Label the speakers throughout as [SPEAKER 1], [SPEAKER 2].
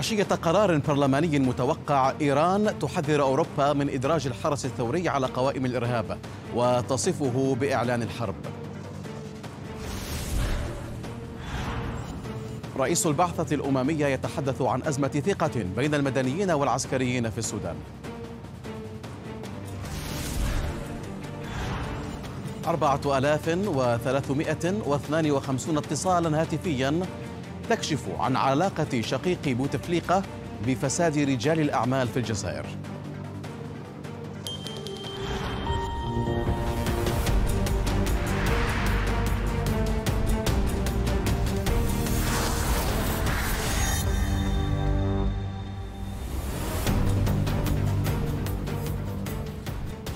[SPEAKER 1] عشية قرار برلماني متوقع إيران تحذر أوروبا من إدراج الحرس الثوري على قوائم الإرهاب وتصفه بإعلان الحرب رئيس البعثة الأممية يتحدث عن أزمة ثقة بين المدنيين والعسكريين في السودان أربعة ألاف وثلاثمائة واثنان وخمسون اتصالا هاتفيا تكشف عن علاقة شقيق بوتفليقة بفساد رجال الأعمال في الجزائر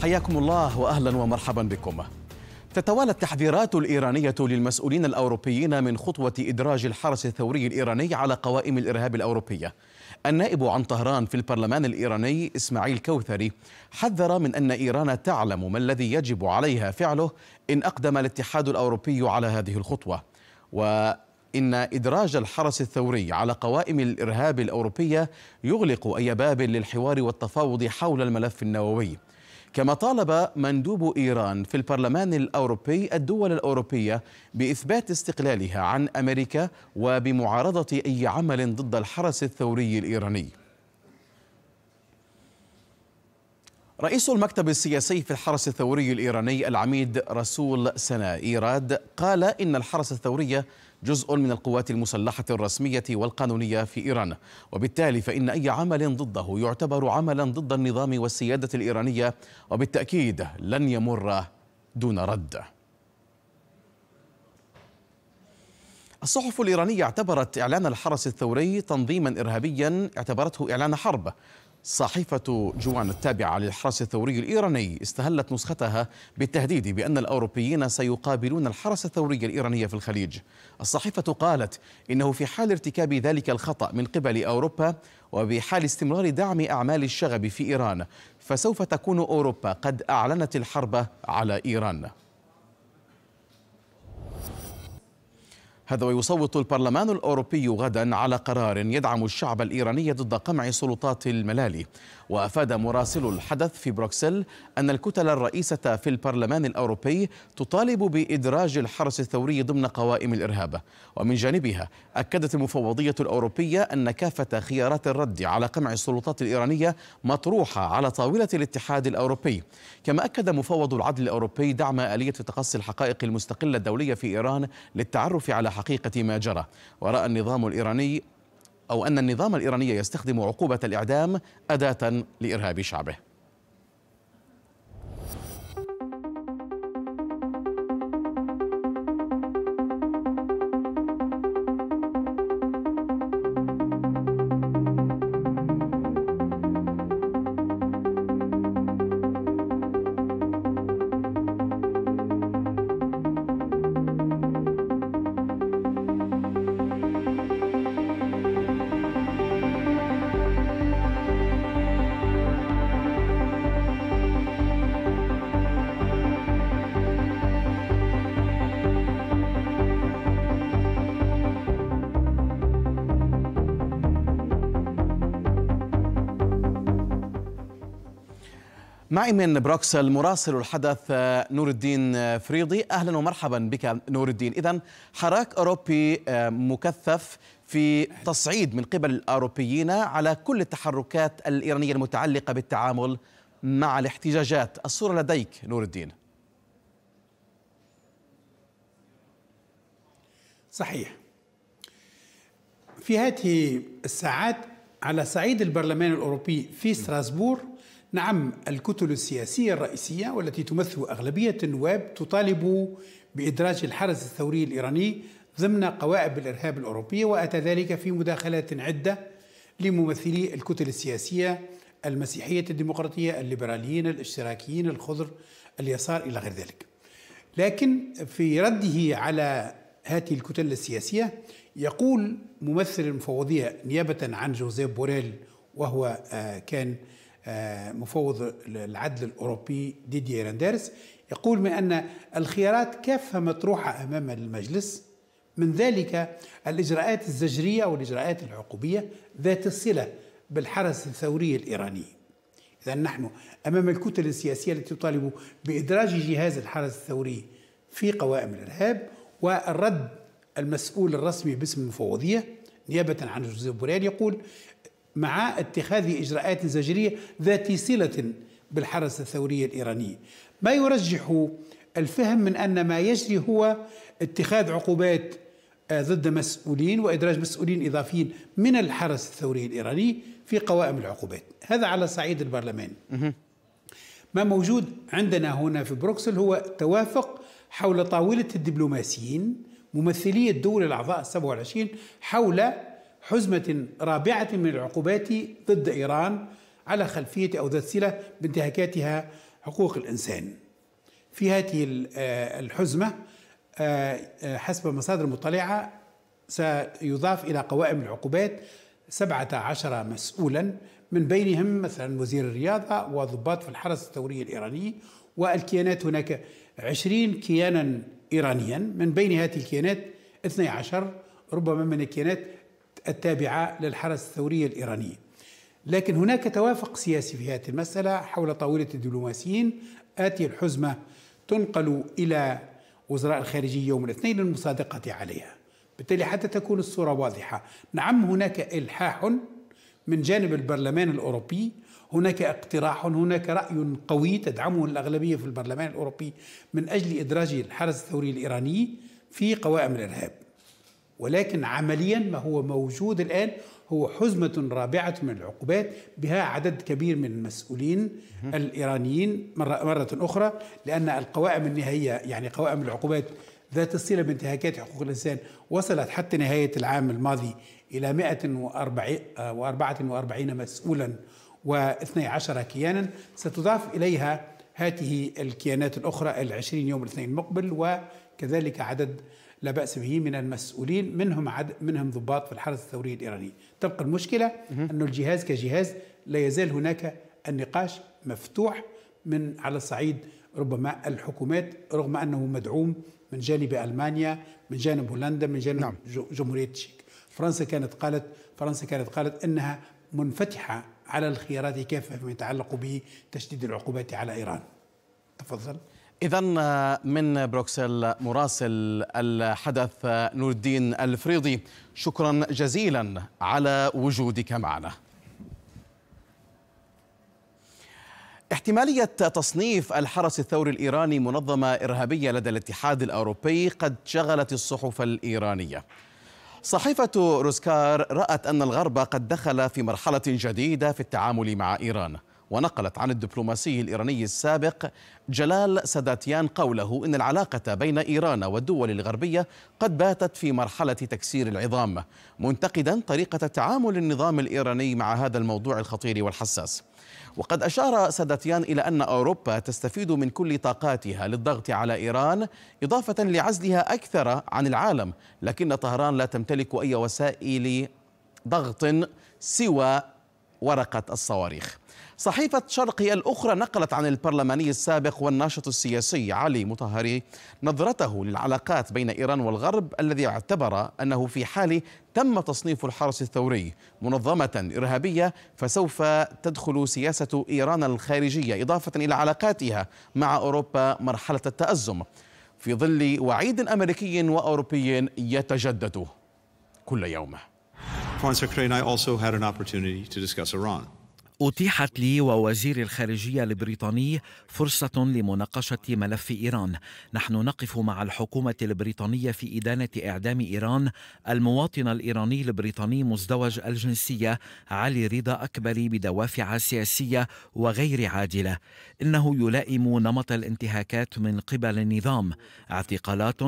[SPEAKER 1] حياكم الله واهلا ومرحبا بكم تتوالى التحذيرات الإيرانية للمسؤولين الأوروبيين من خطوة إدراج الحرس الثوري الإيراني على قوائم الإرهاب الأوروبية النائب عن طهران في البرلمان الإيراني إسماعيل كوثري حذر من أن إيران تعلم ما الذي يجب عليها فعله إن أقدم الاتحاد الأوروبي على هذه الخطوة وإن إدراج الحرس الثوري على قوائم الإرهاب الأوروبية يغلق أي باب للحوار والتفاوض حول الملف النووي كما طالب مندوب إيران في البرلمان الأوروبي الدول الأوروبية بإثبات استقلالها عن أمريكا وبمعارضة أي عمل ضد الحرس الثوري الإيراني رئيس المكتب السياسي في الحرس الثوري الإيراني العميد رسول سنا إيراد قال إن الحرس الثوري جزء من القوات المسلحة الرسمية والقانونية في إيران وبالتالي فإن أي عمل ضده يعتبر عملا ضد النظام والسيادة الإيرانية وبالتأكيد لن يمر دون رد الصحف الإيرانية اعتبرت إعلان الحرس الثوري تنظيما إرهابيا اعتبرته إعلان حرب صحيفة جوان التابعة للحرس الثوري الإيراني استهلت نسختها بالتهديد بأن الأوروبيين سيقابلون الحرس الثوري الإيراني في الخليج الصحيفة قالت إنه في حال ارتكاب ذلك الخطأ من قبل أوروبا وبحال استمرار دعم أعمال الشغب في إيران فسوف تكون أوروبا قد أعلنت الحرب على إيران هذا ويصوت البرلمان الأوروبي غدا على قرار يدعم الشعب الإيراني ضد قمع سلطات الملالي وأفاد مراسل الحدث في بروكسل أن الكتل الرئيسة في البرلمان الأوروبي تطالب بإدراج الحرس الثوري ضمن قوائم الإرهاب ومن جانبها أكدت المفوضية الأوروبية أن كافة خيارات الرد على قمع السلطات الإيرانية مطروحة على طاولة الاتحاد الأوروبي كما أكد مفوض العدل الأوروبي دعم آلية تقصي الحقائق المستقلة الدولية في إيران للتعرف على حقيقة ما جرى ورأى النظام الإيراني أو أن النظام الإيراني يستخدم عقوبة الإعدام أداة لإرهاب شعبه معي من بروكسل مراسل الحدث آه، نور الدين آه، فريضي اهلا ومرحبا بك نور الدين اذا حراك اوروبي آه، مكثف في تصعيد من قبل الاوروبيين على كل التحركات الايرانيه المتعلقه بالتعامل مع الاحتجاجات الصوره لديك نور الدين صحيح
[SPEAKER 2] في هذه الساعات على صعيد البرلمان الاوروبي في ستراسبورغ نعم الكتل السياسية الرئيسية والتي تمثل أغلبية النواب تطالب بإدراج الحرس الثوري الإيراني ضمن قوائم الإرهاب الأوروبية وأتى ذلك في مداخلات عدة لممثلي الكتل السياسية المسيحية الديمقراطية الليبراليين الاشتراكيين الخضر اليسار إلى غير ذلك لكن في رده على هذه الكتل السياسية يقول ممثل المفوضية نيابة عن جوزيف بوريل وهو آه، كان آه، مفوض العدل الأوروبي ديدي راندرز يقول بأن الخيارات كافة مطروحة أمام المجلس من ذلك الإجراءات الزجرية والإجراءات العقوبية ذات الصلة بالحرس الثوري الإيراني إذا نحن أمام الكتل السياسية التي تطالب بإدراج جهاز الحرس الثوري في قوائم الإرهاب والرد المسؤول الرسمي باسم المفوضية نيابة عن جوزيف بوريل يقول مع اتخاذ إجراءات زجرية ذات صلة بالحرس الثوري الإيراني ما يرجح الفهم من أن ما يجري هو اتخاذ عقوبات آه، ضد مسؤولين وإدراج مسؤولين إضافيين من الحرس الثوري الإيراني في قوائم العقوبات هذا على صعيد البرلمان ما موجود عندنا هنا في بروكسل هو توافق حول طاولة الدبلوماسيين ممثلي الدول الأعضاء 27 حول حزمة رابعة من العقوبات ضد إيران على خلفية أو ذات صلة بانتهاكاتها حقوق الإنسان في هذه آه، الحزمة آه، آه، حسب مصادر مطلعة سيضاف إلى قوائم العقوبات 17 مسؤولا من بينهم مثلا وزير الرياضة وضباط في الحرس الثوري الإيراني والكيانات هناك 20 كيانا إيرانيا من بين هذه الكيانات 12 ربما من الكيانات التابعة للحرس الثوري الإيراني لكن هناك توافق سياسي في هذه المسألة حول طاولة الدبلوماسيين آتي الحزمة تنقل إلى وزراء الخارجية يوم الاثنين للمصادقة عليها بالتالي حتى تكون الصورة واضحة نعم هناك إلحاح من جانب البرلمان الأوروبي هناك اقتراح هناك رأي قوي تدعمه الأغلبية في البرلمان الأوروبي من أجل إدراج الحرس الثوري الإيراني في قوائم الإرهاب ولكن عمليا ما هو موجود الآن هو حزمة رابعة من العقوبات بها عدد كبير من المسؤولين الإيرانيين مرة, مرة أخرى لأن القوائم النهائية يعني قوائم العقوبات ذات الصلة بانتهاكات حقوق الإنسان وصلت حتى نهاية العام الماضي إلى 144 آه، مسؤولا و12 كيانا ستضاف إليها هذه الكيانات الأخرى العشرين يوم الاثنين المقبل وكذلك عدد لا بأس به من المسؤولين منهم عد منهم ضباط في الحرس الثوري الإيراني تبقى المشكلة أن الجهاز كجهاز لا يزال هناك النقاش مفتوح من على صعيد ربما الحكومات رغم أنه مدعوم من جانب ألمانيا من جانب هولندا من جانب نعم. جمهورية التشيك فرنسا كانت قالت فرنسا كانت قالت أنها منفتحة على الخيارات كافة فيما يتعلق بتشديد العقوبات على إيران تفضل
[SPEAKER 1] إذا آه، من بروكسل مراسل الحدث نور الدين الفريضي شكرا جزيلا على وجودك معنا. احتمالية تصنيف الحرس الثوري الإيراني منظمة إرهابية لدى الاتحاد الأوروبي قد شغلت الصحف الإيرانية. صحيفة روسكار رأت أن الغرب قد دخل في مرحلة جديدة في التعامل مع إيران. ونقلت عن الدبلوماسي الإيراني السابق جلال سداتيان قوله إن العلاقة بين إيران والدول الغربية قد باتت في مرحلة تكسير العظام منتقدا طريقة تعامل النظام الإيراني مع هذا الموضوع الخطير والحساس وقد أشار سداتيان إلى أن أوروبا تستفيد من كل طاقاتها للضغط على إيران إضافة لعزلها أكثر عن العالم لكن طهران لا تمتلك أي وسائل ضغط سوى ورقة الصواريخ صحيفة شرقي الأخرى نقلت عن البرلماني السابق والناشط السياسي علي مطهري نظرته للعلاقات بين إيران والغرب الذي اعتبر أنه في حال تم تصنيف الحرس الثوري منظمة إرهابية فسوف تدخل سياسة إيران الخارجية إضافة إلى علاقاتها مع أوروبا مرحلة التأزم في ظل وعيد أمريكي وأوروبي يتجدد
[SPEAKER 3] كل يوم. Foreign Secretary and I also had an opportunity to discuss Iran. أتيحت لي ووزير الخارجية البريطاني فرصة لمناقشة ملف إيران نحن نقف مع الحكومة البريطانية في إدانة إعدام إيران المواطن الإيراني البريطاني مزدوج الجنسية علي رضا أكبري بدوافع سياسية وغير عادلة إنه يلائم نمط الانتهاكات من قبل النظام اعتقالات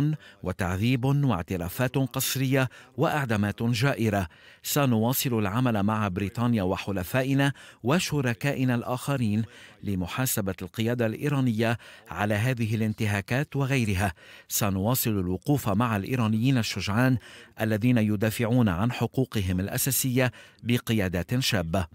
[SPEAKER 3] وتعذيب واعترافات قسرية وأعدامات جائرة سنواصل العمل مع بريطانيا وحلفائنا وشركائنا الآخرين لمحاسبة القيادة الإيرانية على هذه الانتهاكات وغيرها سنواصل الوقوف مع الإيرانيين الشجعان الذين يدافعون عن حقوقهم الأساسية بقيادات شابة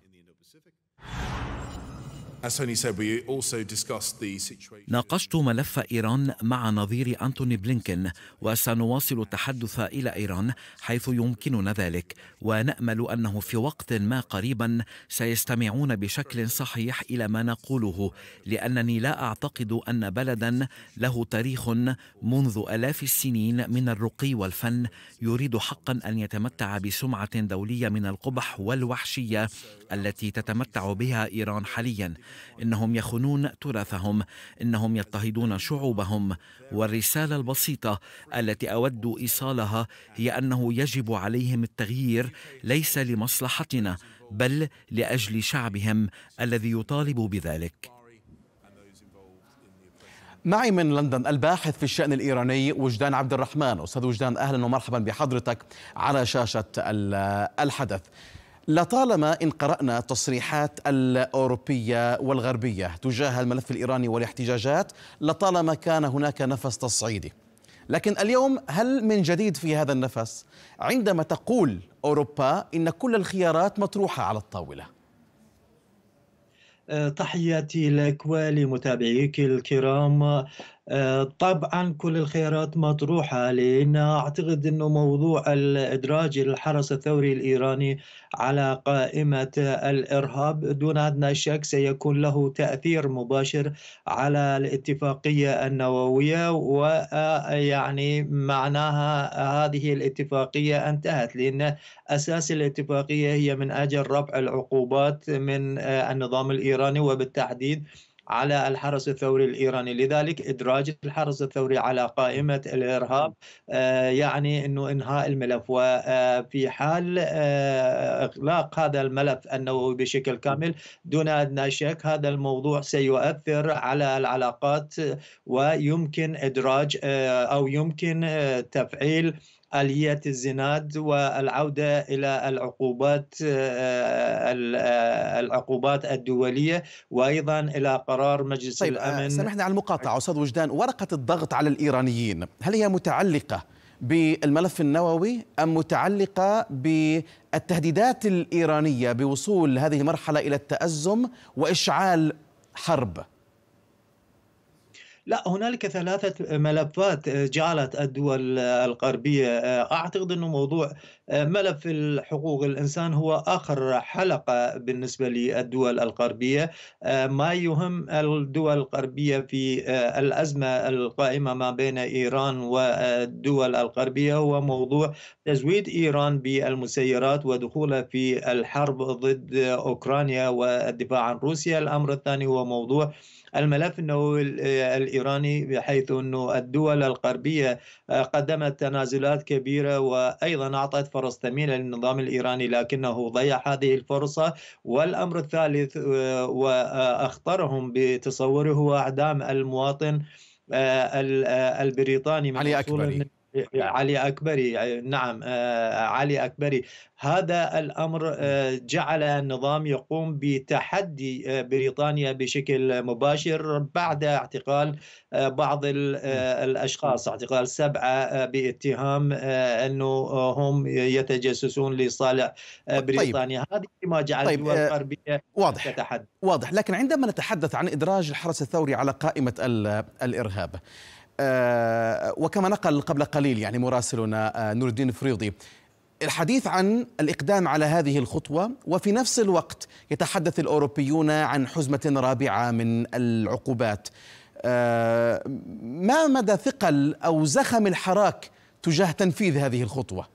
[SPEAKER 3] ناقشت ملف إيران مع نظير أنتوني بلينكن وسنواصل التحدث إلى إيران حيث يمكننا ذلك ونأمل أنه في وقت ما قريبا سيستمعون بشكل صحيح إلى ما نقوله لأنني لا أعتقد أن بلدا له تاريخ منذ آلاف السنين من الرقي والفن يريد حقا أن يتمتع بسمعة دولية من القبح والوحشية التي تتمتع بها إيران حاليا انهم يخنون تراثهم انهم يضطهدون شعوبهم والرساله البسيطه التي اود ايصالها هي انه يجب عليهم التغيير ليس لمصلحتنا بل لاجل شعبهم الذي يطالب بذلك معي من لندن
[SPEAKER 1] الباحث في الشأن الإيراني وجدان عبد الرحمن أستاذ وجدان أهلا ومرحبا بحضرتك على شاشة الحدث لطالما إن قرأنا التصريحات الأوروبية والغربية تجاه الملف الإيراني والاحتجاجات لطالما كان هناك نفس تصعيدي لكن اليوم هل من جديد في هذا النفس عندما تقول أوروبا إن كل الخيارات مطروحة على الطاولة
[SPEAKER 4] أه، تحياتي لك ولمتابعيك الكرام طبعا كل الخيارات مطروحة لأن أعتقد أنه موضوع إدراج الحرس الثوري الإيراني على قائمة الإرهاب دون أدنى شك سيكون له تأثير مباشر على الاتفاقية النووية ويعني معناها هذه الاتفاقية انتهت لأن أساس الاتفاقية هي من أجل رفع العقوبات من النظام الإيراني وبالتحديد على الحرس الثوري الإيراني لذلك إدراج الحرس الثوري على قائمة الإرهاب آه، يعني أنه إنهاء الملف وفي آه، حال آه، إغلاق هذا الملف النووي بشكل كامل دون أدنى شك هذا الموضوع سيؤثر على العلاقات ويمكن إدراج أو يمكن تفعيل آليات الزناد والعودة إلى العقوبات آه، آه، العقوبات الدولية وأيضا إلى قرار مجلس طيب آه، الأمن سامحني
[SPEAKER 1] على المقاطعة أستاذ وجدان ورقة الضغط على الإيرانيين هل هي متعلقة بالملف النووي أم متعلقة بالتهديدات الإيرانية بوصول هذه المرحلة إلى التأزم
[SPEAKER 4] وإشعال حرب لا هنالك ثلاثة ملفات آه، جعلت الدول الغربية آه، أعتقد أنه موضوع آه، ملف حقوق الإنسان هو آخر حلقة بالنسبة للدول الغربية ما يهم الدول الغربية في الأزمة القائمة ما بين إيران والدول الغربية هو موضوع تزويد إيران بالمسيرات ودخولها في الحرب ضد أوكرانيا والدفاع عن روسيا الأمر الثاني هو موضوع الملف النووي الايراني بحيث انه الدول الغربيه آه، قدمت تنازلات كبيره وايضا اعطت فرص ثمينه للنظام الايراني لكنه ضيع هذه الفرصه والامر الثالث آه، واخطرهم بتصوره هو اعدام المواطن آه، البريطاني من علي أكبري نعم. علي أكبري نعم آه، علي أكبري هذا الأمر آه، جعل النظام يقوم بتحدي آه، بريطانيا بشكل مباشر بعد اعتقال بعض نعم. الأشخاص اعتقال سبعة باتهام أنه هم يتجسسون لصالح طيب. بريطانيا طيب. هذه ما جعل طيب. الدول الغربية واضح. تتحدي
[SPEAKER 1] واضح لكن عندما نتحدث عن إدراج الحرس الثوري على قائمة الإرهاب آه، وكما نقل قبل قليل يعني مراسلنا آه، نور الدين فريضي الحديث عن الإقدام على هذه الخطوة وفي نفس الوقت يتحدث الأوروبيون عن حزمة رابعة من العقوبات آه، ما مدى ثقل أو زخم الحراك تجاه تنفيذ هذه الخطوة؟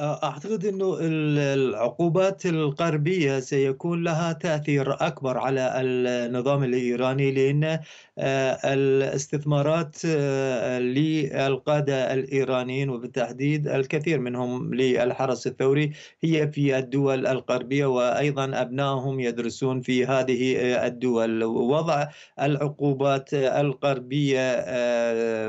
[SPEAKER 4] اعتقد انه العقوبات الغربيه سيكون لها تاثير اكبر على النظام الايراني لان آه، الاستثمارات آه، للقاده الايرانيين وبالتحديد الكثير منهم للحرس الثوري هي في الدول الغربيه وايضا ابنائهم يدرسون في هذه آه، الدول وضع العقوبات الغربيه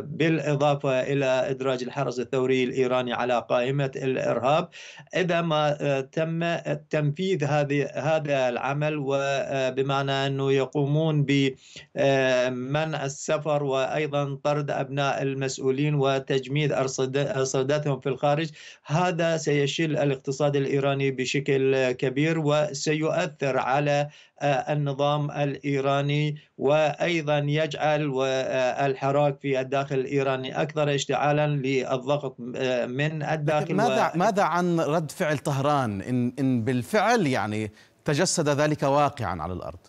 [SPEAKER 4] بالاضافه الى ادراج الحرس الثوري الايراني على قائمه الارهاب اذا ما آه، تم تنفيذ هذه هذا العمل وبمعنى آه، انه يقومون بمنع آه، السفر وايضا طرد ابناء المسؤولين وتجميد ارصدتهم في الخارج هذا سيشل الاقتصاد الايراني بشكل كبير وسيؤثر على النظام الايراني وايضا يجعل آه، الحراك في الداخل الايراني اكثر اشتعالا للضغط آه، من الداخل ماذا و...
[SPEAKER 1] ماذا عن رد فعل طهران ان ان بالفعل يعني تجسد ذلك واقعا على الارض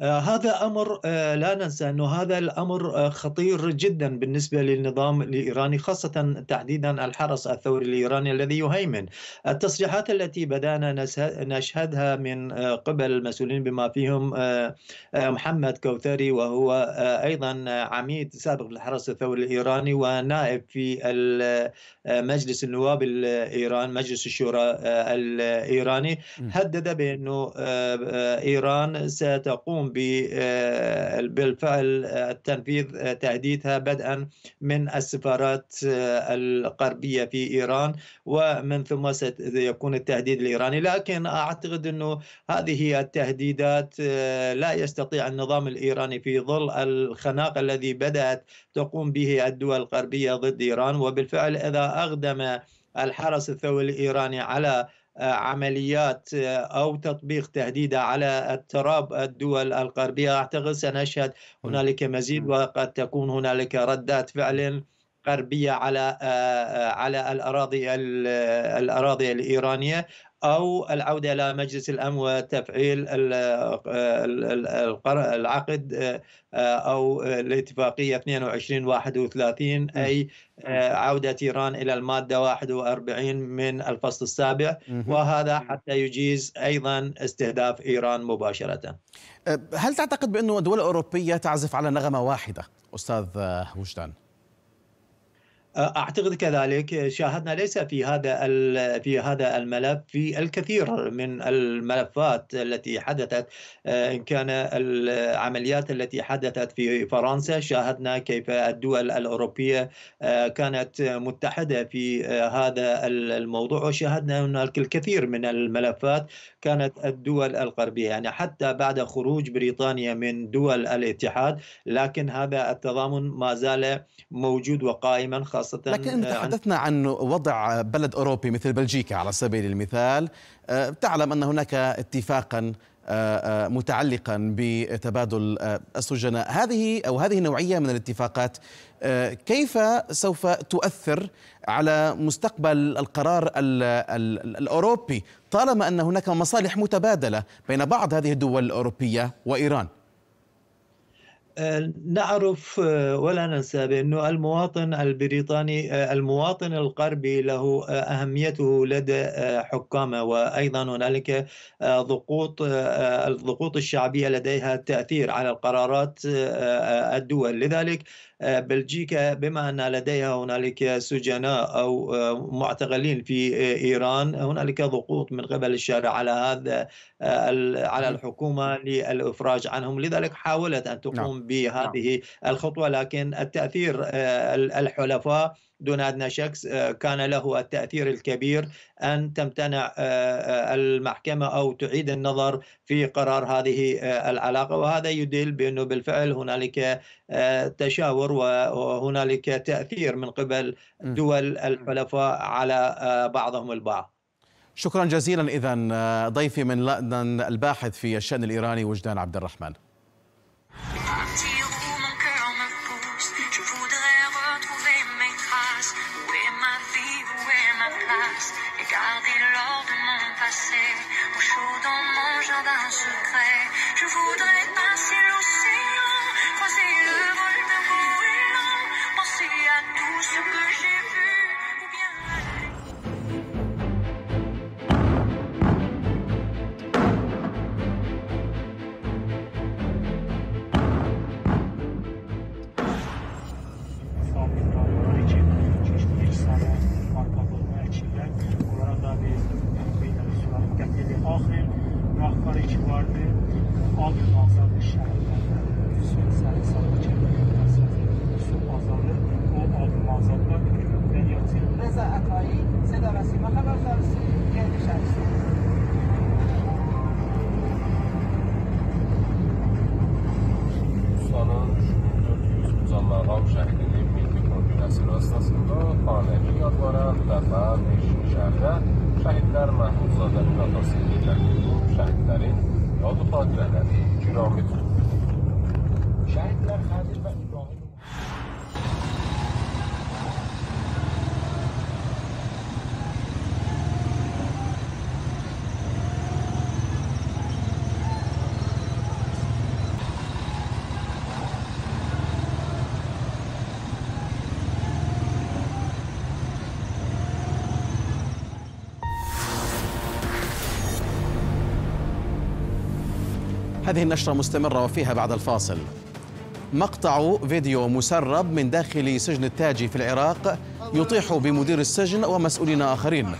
[SPEAKER 4] آه، هذا امر آه، لا ننسى انه هذا الامر آه، خطير جدا بالنسبه للنظام الايراني خاصه تحديدا الحرس الثوري الايراني الذي يهيمن. التصريحات التي بدانا نشهدها من قبل المسؤولين بما فيهم محمد كوثري وهو ايضا عميد سابق للحرس الثوري الايراني ونائب في مجلس النواب الايراني مجلس الشورى الايراني هدد بانه ايران ستقوم تقوم آه، بالفعل آه، التنفيذ آه، تهديدها بدءا من السفارات الغربيه في ايران ومن ثم سيكون التهديد الايراني لكن اعتقد انه هذه التهديدات لا يستطيع النظام الايراني في ظل الخناق الذي بدات تقوم به الدول الغربيه ضد ايران وبالفعل اذا اقدم الحرس الثوري الايراني على عمليات آه، او تطبيق تهديده على التراب الدول الغربيه اعتقد سنشهد هنالك مزيد وقد تكون هنالك ردات فعل غربيه على آه، آه، على الاراضي الاراضي الايرانيه او العوده الى مجلس الامن وتفعيل آه، العقد او الاتفاقيه 22 31 اي عوده ايران الى الماده 41 من الفصل السابع وهذا حتى يجيز ايضا استهداف ايران مباشره.
[SPEAKER 1] هل تعتقد بانه الدول الاوروبيه تعزف على نغمه واحده استاذ وجدان؟
[SPEAKER 4] اعتقد كذلك شاهدنا ليس في هذا في هذا الملف في الكثير من الملفات التي حدثت آه، ان كان العمليات التي حدثت في فرنسا شاهدنا كيف الدول الاوروبيه آه، كانت متحده في آه، هذا الموضوع وشاهدنا هناك الكثير من الملفات كانت الدول الغربيه يعني حتى بعد خروج بريطانيا من دول الاتحاد لكن هذا التضامن ما زال موجود وقائما خاصة خاصة لكن إن آه، تحدثنا
[SPEAKER 1] عن وضع بلد أوروبي مثل بلجيكا على سبيل المثال آه، تعلم أن هناك اتفاقا آه، متعلقا بتبادل السجناء هذه أو هذه نوعية من الاتفاقات كيف سوف تؤثر على مستقبل القرار الأوروبي طالما أن هناك مصالح متبادلة بين بعض هذه الدول الأوروبية وإيران
[SPEAKER 4] نعرف آه، ولا ننسى بأن المواطن البريطاني آه، المواطن الغربي له آه، أهميته لدى حكامه وأيضا هنالك ضغوط الضغوط الشعبية لديها تأثير على القرارات الدول لذلك آه، بلجيكا بما أن لديها هنالك سجناء أو آه، معتقلين في آه، إيران هنالك ضغوط من قبل الشارع على هذا على نعم. الحكومة للإفراج عنهم لذلك حاولت أن تقوم نعم. بهذه نعم. الخطوة لكن التأثير الحلفاء دون أدنى شك آه، كان له التأثير الكبير أن تمتنع آه، آه، المحكمة أو تعيد النظر في قرار هذه العلاقة وهذا يدل بأنه بالفعل هنالك تشاور وهنالك تأثير من قبل دول الحلفاء على بعضهم البعض
[SPEAKER 1] شكرا جزيلا إذا ضيفي من لندن الباحث في الشأن الإيراني وجدان عبد الرحمن
[SPEAKER 4] 是非是福对 Almıyordu Alsa'da.
[SPEAKER 1] هذه النشرة مستمرة وفيها بعد الفاصل مقطع فيديو مسرب من داخل سجن التاجي في العراق يطيح بمدير السجن ومسؤولين آخرين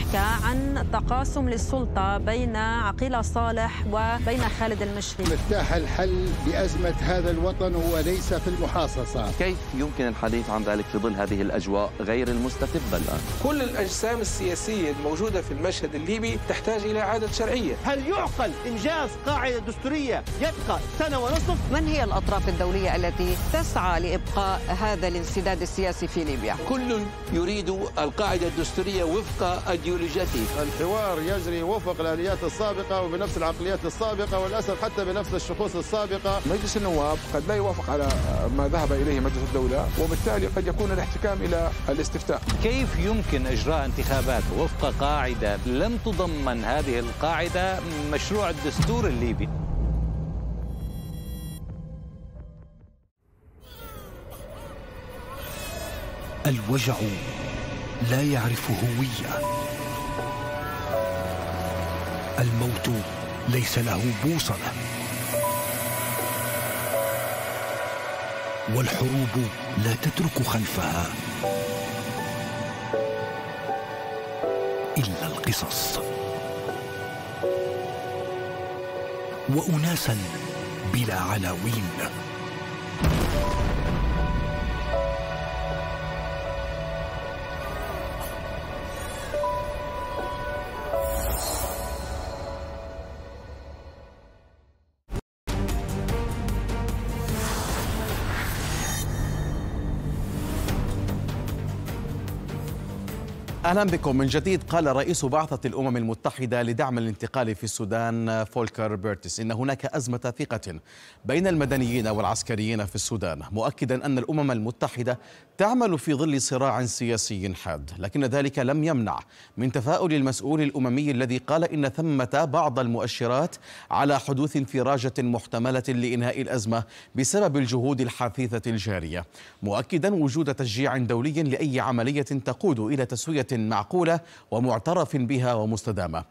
[SPEAKER 5] المحكى عن تقاسم للسلطة بين عقيلة صالح وبين خالد المشري مفتاح
[SPEAKER 2] الحل لأزمة هذا الوطن هو ليس في
[SPEAKER 3] المحاصصة كيف يمكن الحديث عن ذلك في ظل هذه الأجواء غير المستتبه الآن؟
[SPEAKER 2] كل الأجسام السياسية الموجودة في المشهد الليبي تحتاج إلى إعادة شرعية هل يعقل
[SPEAKER 4] إنجاز قاعدة دستورية يبقى سنة ونصف؟ من هي الأطراف الدولية التي
[SPEAKER 3] تسعى لإبقاء هذا الانسداد السياسي في ليبيا؟ كل يريد القاعدة
[SPEAKER 6] الدستورية
[SPEAKER 1] وفق ايديولوجيته الحوار يجري وفق الاليات السابقه وبنفس العقليات السابقه وللاسف حتى بنفس الشخوص السابقه
[SPEAKER 6] مجلس النواب قد لا يوافق على ما ذهب اليه مجلس الدوله وبالتالي قد يكون الاحتكام الى الاستفتاء كيف يمكن اجراء
[SPEAKER 7] انتخابات وفق قاعده لم تضمن هذه القاعده مشروع الدستور
[SPEAKER 4] الليبي الوجع لا يعرف
[SPEAKER 2] هويه الموت ليس
[SPEAKER 3] له بوصله والحروب لا تترك خلفها الا القصص
[SPEAKER 2] واناسا بلا عناوين
[SPEAKER 1] اهلا بكم من جديد قال رئيس بعثه الامم المتحده لدعم الانتقال في السودان فولكر بيرتس ان هناك ازمه ثقه بين المدنيين والعسكريين في السودان مؤكدا ان الامم المتحده تعمل في ظل صراع سياسي حاد لكن ذلك لم يمنع من تفاؤل المسؤول الاممي الذي قال ان ثمه بعض المؤشرات على حدوث انفراجه محتمله لانهاء الازمه بسبب الجهود الحثيثه الجاريه مؤكدا وجود تشجيع دولي لاي عمليه تقود الى تسويه معقولة ومعترف بها ومستدامة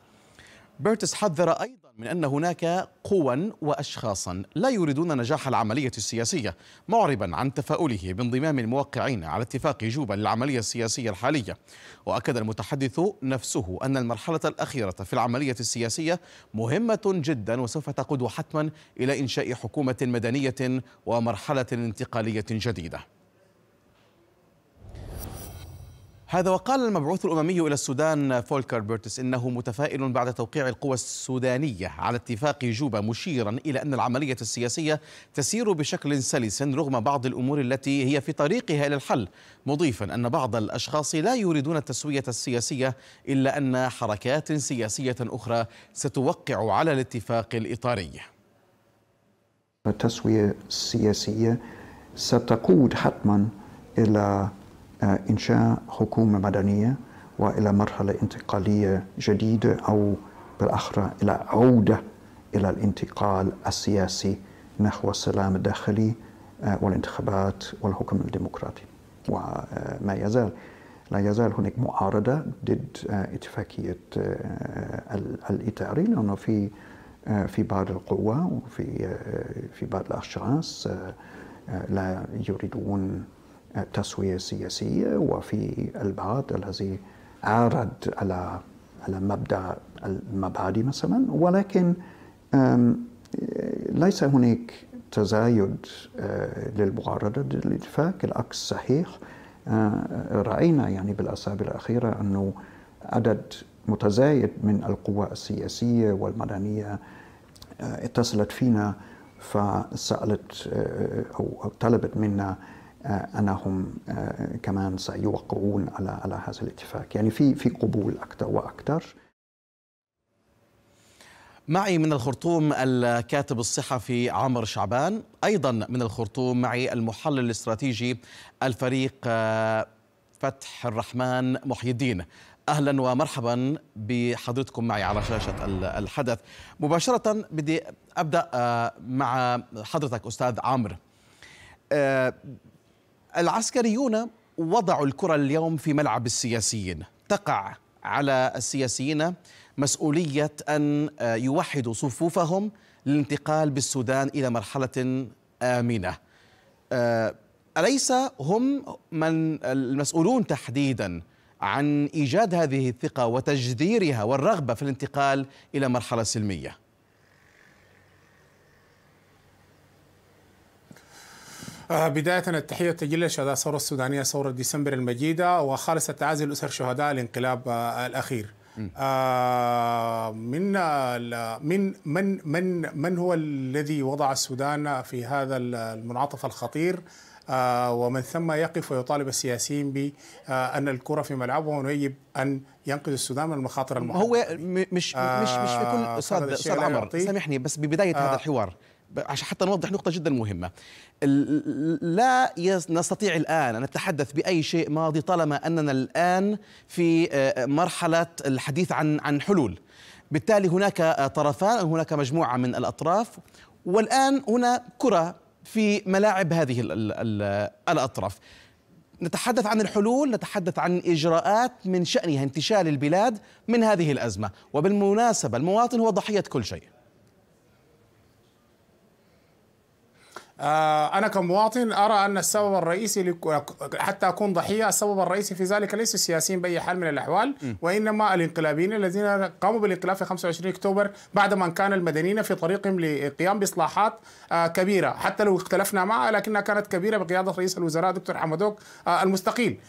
[SPEAKER 1] بيرتس حذر أيضا من أن هناك قوا وأشخاصا لا يريدون نجاح العملية السياسية معربا عن تفاؤله بانضمام الموقعين على اتفاق جوبا للعملية السياسية الحالية وأكد المتحدث نفسه أن المرحلة الأخيرة في العملية السياسية مهمة جدا وسوف تقود حتما إلى إنشاء حكومة مدنية ومرحلة انتقالية جديدة هذا وقال المبعوث الأممي إلى السودان فولكر بيرتس إنه متفائل بعد توقيع القوى السودانية على اتفاق جوبا مشيرا إلى أن العملية السياسية تسير بشكل سلس رغم بعض الأمور التي هي في طريقها إلى الحل مضيفا أن بعض الأشخاص لا يريدون التسوية السياسية إلا أن حركات سياسية أخرى ستوقع على الاتفاق الإطاري
[SPEAKER 8] التسوية السياسية ستقود حتما إلى آه، إنشاء حكومة مدنية وإلى مرحلة انتقالية جديدة أو بالأخرى إلى عودة إلى الانتقال السياسي نحو السلام الداخلي آه، والانتخابات والحكم الديمقراطي وما يزال لا يزال هناك معارضة ضد آه، اتفاقية الإتاري لأنه في في بعض القوى وفي في بعض الأشخاص لا يريدون تسوية سياسية وفي البعض الذي عارض على على مبدأ المبادئ مثلا ولكن ليس هناك تزايد آه، للمعارضة للاتفاق العكس صحيح آه، رأينا يعني بالأسابيع الأخيرة أنه عدد متزايد من القوى السياسية والمدنية آه، اتصلت فينا فسألت أو طلبت منا آه، انهم آه، كمان سيوقعون على على هذا الاتفاق، يعني في في قبول اكثر واكثر. معي من
[SPEAKER 1] الخرطوم الكاتب الصحفي عمر شعبان، ايضا من الخرطوم معي المحلل الاستراتيجي الفريق آه، فتح الرحمن محي الدين. اهلا ومرحبا بحضرتكم معي على شاشه الحدث. مباشره بدي ابدا مع حضرتك استاذ عمرو. العسكريون وضعوا الكرة اليوم في ملعب السياسيين تقع على السياسيين مسؤولية أن يوحدوا صفوفهم للانتقال بالسودان إلى مرحلة آمنة آه، أليس هم من المسؤولون تحديدا عن إيجاد هذه الثقة وتجذيرها والرغبة في الانتقال إلى مرحلة سلمية؟ آه، بداية
[SPEAKER 9] التحية التجلة شهداء الثورة السودانية ثورة ديسمبر المجيدة وخالص التعازي لأسر شهداء الانقلاب آه، الأخير آه، من من من من من هو الذي وضع السودان في هذا المنعطف الخطير ومن ثم يقف ويطالب السياسيين بأن الكرة في ملعبهم ويجب
[SPEAKER 1] أن ينقذ السودان من المخاطر المحتملة هو مش مش مش في كل أستاذ أستاذ عمر سامحني بس ببداية هذا الحوار عشان حتى نوضح نقطة جدا مهمة لا نستطيع الآن أن نتحدث بأي شيء ماضي طالما أننا الآن في آه، مرحلة الحديث عن عن حلول بالتالي هناك آه، طرفان هناك مجموعة من الأطراف والآن هنا كرة في ملاعب هذه الأطراف نتحدث عن الحلول نتحدث عن إجراءات من شأنها انتشال البلاد من هذه الأزمة وبالمناسبة المواطن هو ضحية كل شيء
[SPEAKER 9] آه، أنا كمواطن أرى أن السبب الرئيسي حتى أكون ضحية السبب الرئيسي في ذلك ليس السياسيين بأي حال من الأحوال وإنما الانقلابيين الذين قاموا بالانقلاب في 25 أكتوبر بعدما كان المدنيين في طريقهم للقيام بإصلاحات آه، كبيرة حتى لو اختلفنا معها لكنها كانت كبيرة بقيادة رئيس الوزراء دكتور حمدوك آه، المستقيل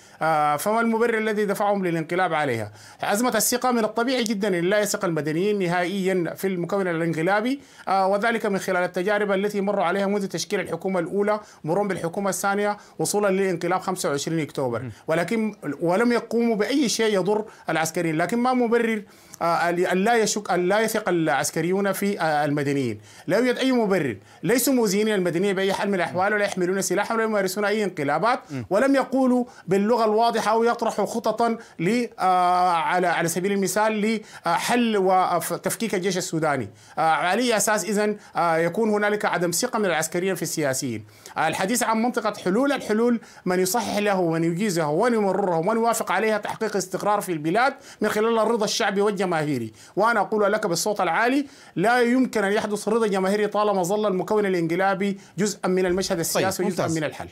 [SPEAKER 9] فما المبرر الذي دفعهم للانقلاب عليها أزمة الثقة من الطبيعي جدا أن لا يثق المدنيين نهائيا في المكون الانقلابي وذلك من خلال التجارب التي مروا عليها منذ تشكيل تشكيل الحكومه الاولى مرورا بالحكومه الثانيه وصولا للانقلاب 25 اكتوبر ولكن ولم يقوموا باي شيء يضر العسكريين لكن ما مبرر أن آه، لا يشك أن لا يثق العسكريون في آه، المدنيين لا يوجد أي مبرر ليسوا موزيين المدنيين بأي حال من الأحوال ولا يحملون سلاحا ولا يمارسون أي انقلابات ولم يقولوا باللغة الواضحة أو يطرحوا خططا ل آه، على على سبيل المثال لحل وتفكيك الجيش السوداني على أي أساس إذا يكون هنالك عدم ثقة من العسكريين في السياسيين الحديث عن منطقة حلول الحلول من يصحح له ومن يجيزه ومن يمرره ومن يوافق عليها تحقيق استقرار في البلاد من خلال الرضا الشعبي وجه جماهيري وأنا أقول لك بالصوت العالي لا يمكن أن
[SPEAKER 1] يحدث رضا جماهيري طالما ظل المكون الانقلابي جزءا من المشهد طيب، السياسي طيب. وجزءا من الحل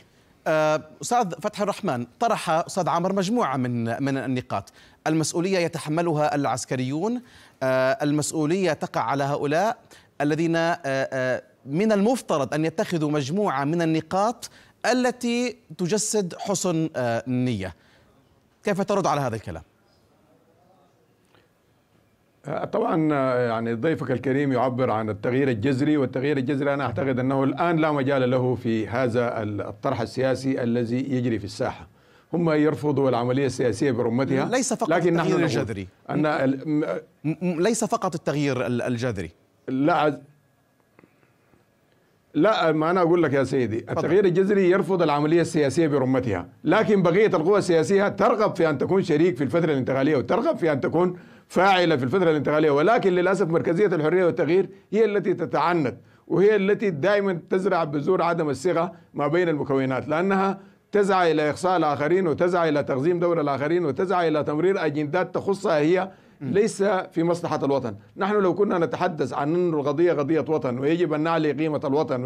[SPEAKER 1] آه، استاذ فتح الرحمن طرح استاذ عامر مجموعه من من النقاط المسؤوليه يتحملها العسكريون آه، المسؤوليه تقع على هؤلاء الذين آه، من المفترض ان يتخذوا مجموعه من النقاط التي تجسد حسن النيه كيف ترد على هذا الكلام طبعا يعني ضيفك الكريم يعبر عن
[SPEAKER 6] التغيير الجذري والتغيير الجذري انا اعتقد انه الان لا مجال له في هذا الطرح السياسي الذي يجري في الساحه هم يرفضوا العمليه السياسيه برمتها ليس فقط لكن التغيير نحن الجذري أن ليس فقط التغيير الجذري لا لا ما انا اقول لك يا سيدي التغيير الجذري يرفض العمليه السياسيه برمتها لكن بقيه القوى السياسيه ترغب في ان تكون شريك في الفتره الانتقاليه وترغب في ان تكون فاعلة في الفترة الانتقالية ولكن للأسف مركزية الحرية والتغيير هي التي تتعنت وهي التي دائما تزرع بذور عدم الثقة ما بين المكونات لأنها تسعى إلى إخصاء الآخرين وتسعى إلى تقزيم دور الآخرين وتسعى إلى تمرير أجندات تخصها هي ليس في مصلحة الوطن نحن لو كنا نتحدث عن أن القضية قضية وطن ويجب أن نعلي قيمة الوطن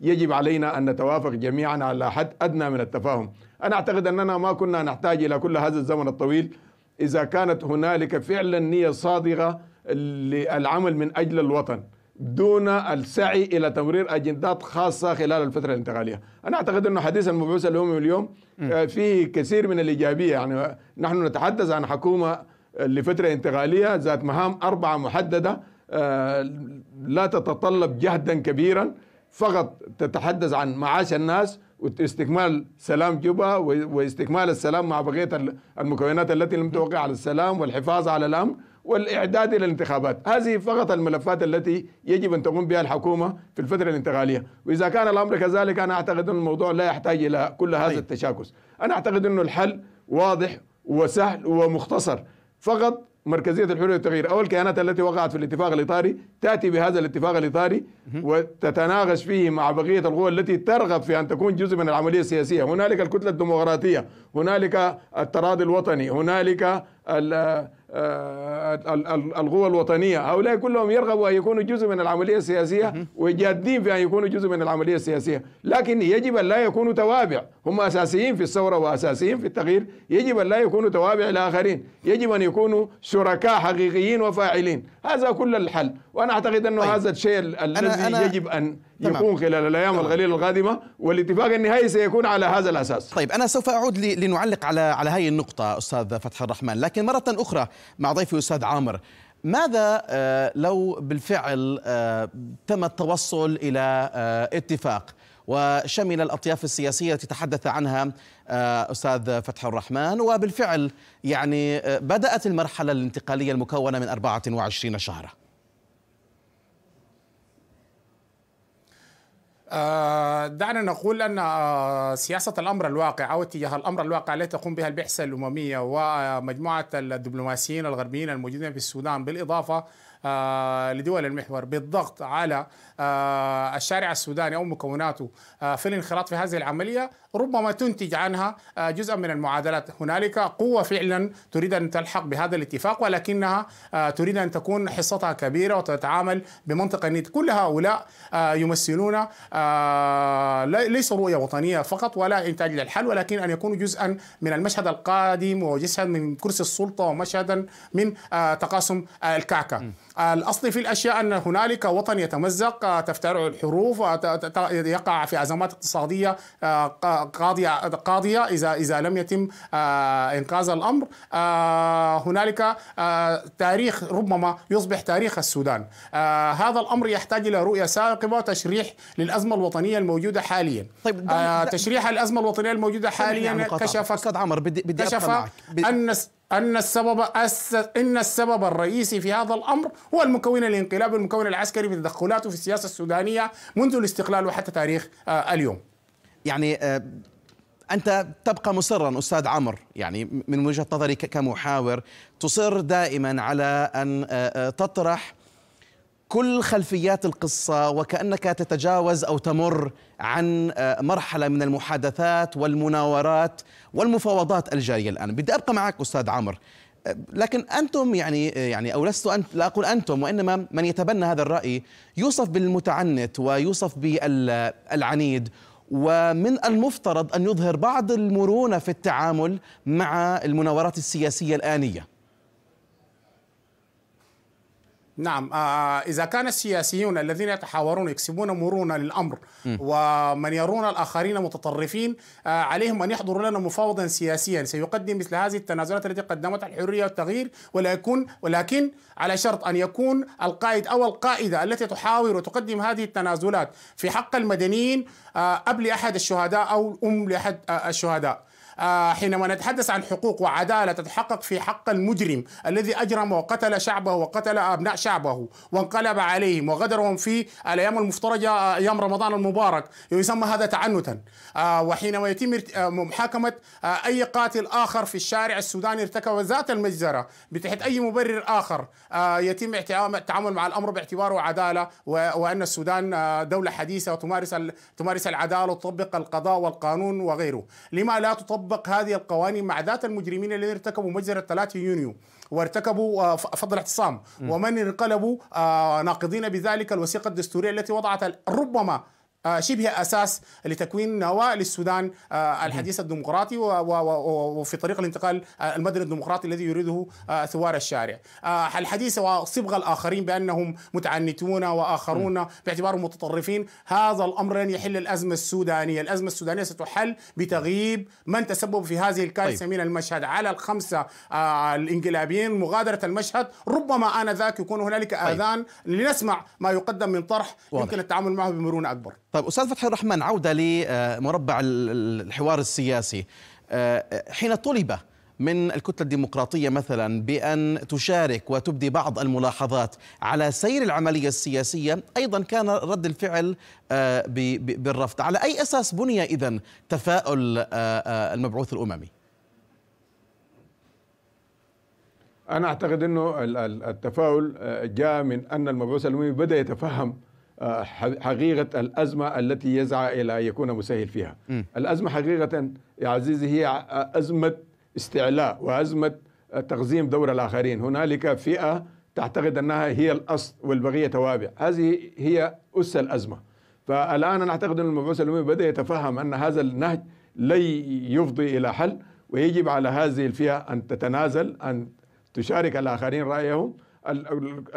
[SPEAKER 6] ويجب علينا أن نتوافق جميعا على حد أدنى من التفاهم أنا أعتقد أننا ما كنا نحتاج إلى كل هذا الزمن الطويل إذا كانت هنالك فعلا نية صادقة للعمل من أجل الوطن دون السعي إلى تمرير أجندات خاصة خلال الفترة الانتقالية أنا أعتقد أن حديث المبعوث اليوم اليوم آه، فيه كثير من الإيجابية يعني نحن نتحدث عن حكومة لفترة انتقالية ذات مهام أربعة محددة آه، لا تتطلب جهدا كبيرا فقط تتحدث عن معاش الناس واستكمال سلام كوبا واستكمال السلام مع بقيه المكونات التي لم توقع على السلام والحفاظ على الامن والاعداد الى الانتخابات، هذه فقط الملفات التي يجب ان تقوم بها الحكومه في الفتره الانتقاليه، واذا كان الامر كذلك انا اعتقد ان الموضوع لا يحتاج الى كل هذا طيب. التشاكس، انا اعتقد انه الحل واضح وسهل ومختصر، فقط مركزيه الحريه والتغيير او الكيانات التي وقعت في الاتفاق الاطاري تاتي بهذا الاتفاق الاطاري وتتناغش فيه مع بقيه القوى التي ترغب في ان تكون جزء من العمليه السياسيه، هنالك الكتله الديمقراطيه، هنالك التراضي الوطني، هنالك آه، القوى الوطنيه، هؤلاء كلهم يرغبوا ان يكونوا جزء من العمليه السياسيه وجادين في ان يكونوا جزء من العمليه السياسيه، لكن يجب ان لا يكونوا توابع، هم اساسيين في الثوره واساسيين في التغيير، يجب ان لا يكونوا توابع لاخرين، يجب ان يكونوا شركاء حقيقيين وفاعلين، هذا كل الحل، وانا اعتقد انه طيب. هذا الشيء
[SPEAKER 1] الذي أنا يجب ان يكون خلال الايام القليله القادمه والاتفاق النهائي سيكون على هذا الاساس. طيب انا سوف اعود لنعلق على على هذه النقطه استاذ فتح الرحمن، لكن مره اخرى مع ضيفي استاذ عامر، ماذا آه، لو بالفعل آه، تم التوصل الى آه، اتفاق وشمل الاطياف السياسيه التي تحدث عنها استاذ فتح الرحمن وبالفعل يعني بدات المرحله الانتقاليه المكونه من 24 شهرا.
[SPEAKER 9] آه، دعنا نقول أن آه، سياسة الأمر الواقع أو اتجاه الأمر الواقع التي تقوم بها البعثة الأممية ومجموعة الدبلوماسيين الغربيين الموجودين في السودان بالإضافة آه، لدول المحور بالضغط على آه، الشارع السوداني او مكوناته آه، في الانخراط في هذه العمليه ربما تنتج عنها آه، جزءا من المعادلات، هنالك قوه فعلا تريد ان تلحق بهذا الاتفاق ولكنها تريد ان تكون حصتها كبيره وتتعامل بمنطق النيت، كل هؤلاء يمثلون ليس رؤيه وطنيه فقط ولا انتاج للحل ولكن ان يكونوا جزءا من المشهد القادم وجزءا من كرسي السلطه ومشهدا من تقاسم الكعكه. الاصل في الاشياء ان هنالك وطن يتمزق تفترع الحروف يقع في أزمات اقتصادية آه، قاضية قاضية إذا إذا لم يتم آه، إنقاذ الأمر آه، هنالك تاريخ ربما يصبح تاريخ السودان هذا الأمر يحتاج إلى رؤية ثاقبه وتشريح للأزمة الوطنية الموجودة حاليا طيب تشريح الأزمة الوطنية الموجودة حاليا كشف
[SPEAKER 1] أستاذ عمر بدي,
[SPEAKER 9] بدي كشف أن أن السبب أس... إن السبب الرئيسي في هذا الأمر هو المكون الانقلابي المكون العسكري في في
[SPEAKER 1] السياسة السودانية منذ الاستقلال وحتى تاريخ آه، اليوم يعني آه، أنت تبقى مصرا أستاذ عمر يعني من وجهة نظري كمحاور تصر دائما على أن آه، تطرح كل خلفيات القصة وكأنك تتجاوز أو تمر عن آه، مرحلة من المحادثات والمناورات والمفاوضات الجارية الآن بدي أبقى معك أستاذ عمر آه، لكن انتم يعني آه، يعني او لست أنت لا اقول انتم وانما من يتبنى هذا الراي يوصف بالمتعنت ويوصف بالعنيد ومن المفترض ان يظهر بعض المرونه في التعامل مع المناورات السياسيه الانيه
[SPEAKER 9] نعم آه، آه، إذا كان السياسيون الذين يتحاورون يكسبون مرونة للأمر ومن يرون الآخرين متطرفين آه، عليهم أن يحضروا لنا مفاوضا سياسيا سيقدم مثل هذه التنازلات التي قدمتها الحرية والتغيير ولا يكون ولكن على شرط أن يكون القائد أو القائدة التي تحاور وتقدم هذه التنازلات في حق المدنيين أب لأحد الشهداء أو أم لأحد الشهداء آه، حينما نتحدث عن حقوق وعدالة تتحقق في حق المجرم الذي أجرم وقتل شعبه وقتل أبناء شعبه وانقلب عليهم وغدرهم في الأيام المفترجة آه، أيام رمضان المبارك يسمى هذا تعنتا آه، وحينما يتم محاكمة أي قاتل آخر في الشارع السوداني ارتكب ذات المجزرة بتحت أي مبرر آخر يتم التعامل مع الأمر باعتباره عدالة وأن السودان دولة حديثة وتمارس تمارس العدالة وتطبق القضاء والقانون وغيره لما لا تطبق تطبق هذه القوانين مع ذات المجرمين الذين ارتكبوا مجزرة 3 يونيو وارتكبوا آه، فض الاعتصام ومن انقلبوا آه، ناقضين بذلك الوثيقة الدستورية التي وضعت ربما آه، شبه اساس لتكوين نواه للسودان آه، الحديث الديمقراطي وفي طريق الانتقال آه، المدني الديمقراطي الذي يريده ثوار الشارع الحديث وصبغ الاخرين بانهم متعنتون واخرون باعتبارهم متطرفين هذا الامر لن يحل الازمه السودانيه الازمه السودانيه ستحل بتغييب من تسبب في هذه الكارثه طيب. من المشهد على الخمسه الانقلابيين مغادره المشهد ربما انذاك يكون هنالك طيب. اذان طيب. لنسمع ما يقدم من طرح واضح. يمكن التعامل معه بمرونه اكبر
[SPEAKER 1] طيب استاذ فتحي الرحمن عوده لمربع آه، الحوار السياسي آه، آه، حين طلب من الكتله الديمقراطيه مثلا بان تشارك وتبدي بعض الملاحظات على سير العمليه السياسيه ايضا كان رد الفعل بالرفض على اي اساس بني اذا تفاؤل المبعوث الاممي
[SPEAKER 6] انا اعتقد انه التفاؤل جاء من ان المبعوث الاممي بدا يتفهم آه، حقيقة الأزمة التي يسعى إلى يكون مسهل فيها م. الأزمة حقيقة يا عزيزي هي أزمة استعلاء وأزمة تقزيم دور الآخرين هنالك فئة تعتقد أنها هي الأصل والبقية توابع هذه هي أس الأزمة فالآن أنا أعتقد أن المبعوث الأممي بدأ يتفهم أن هذا النهج لن يفضي إلى حل ويجب على هذه الفئة أن تتنازل أن تشارك الآخرين رأيهم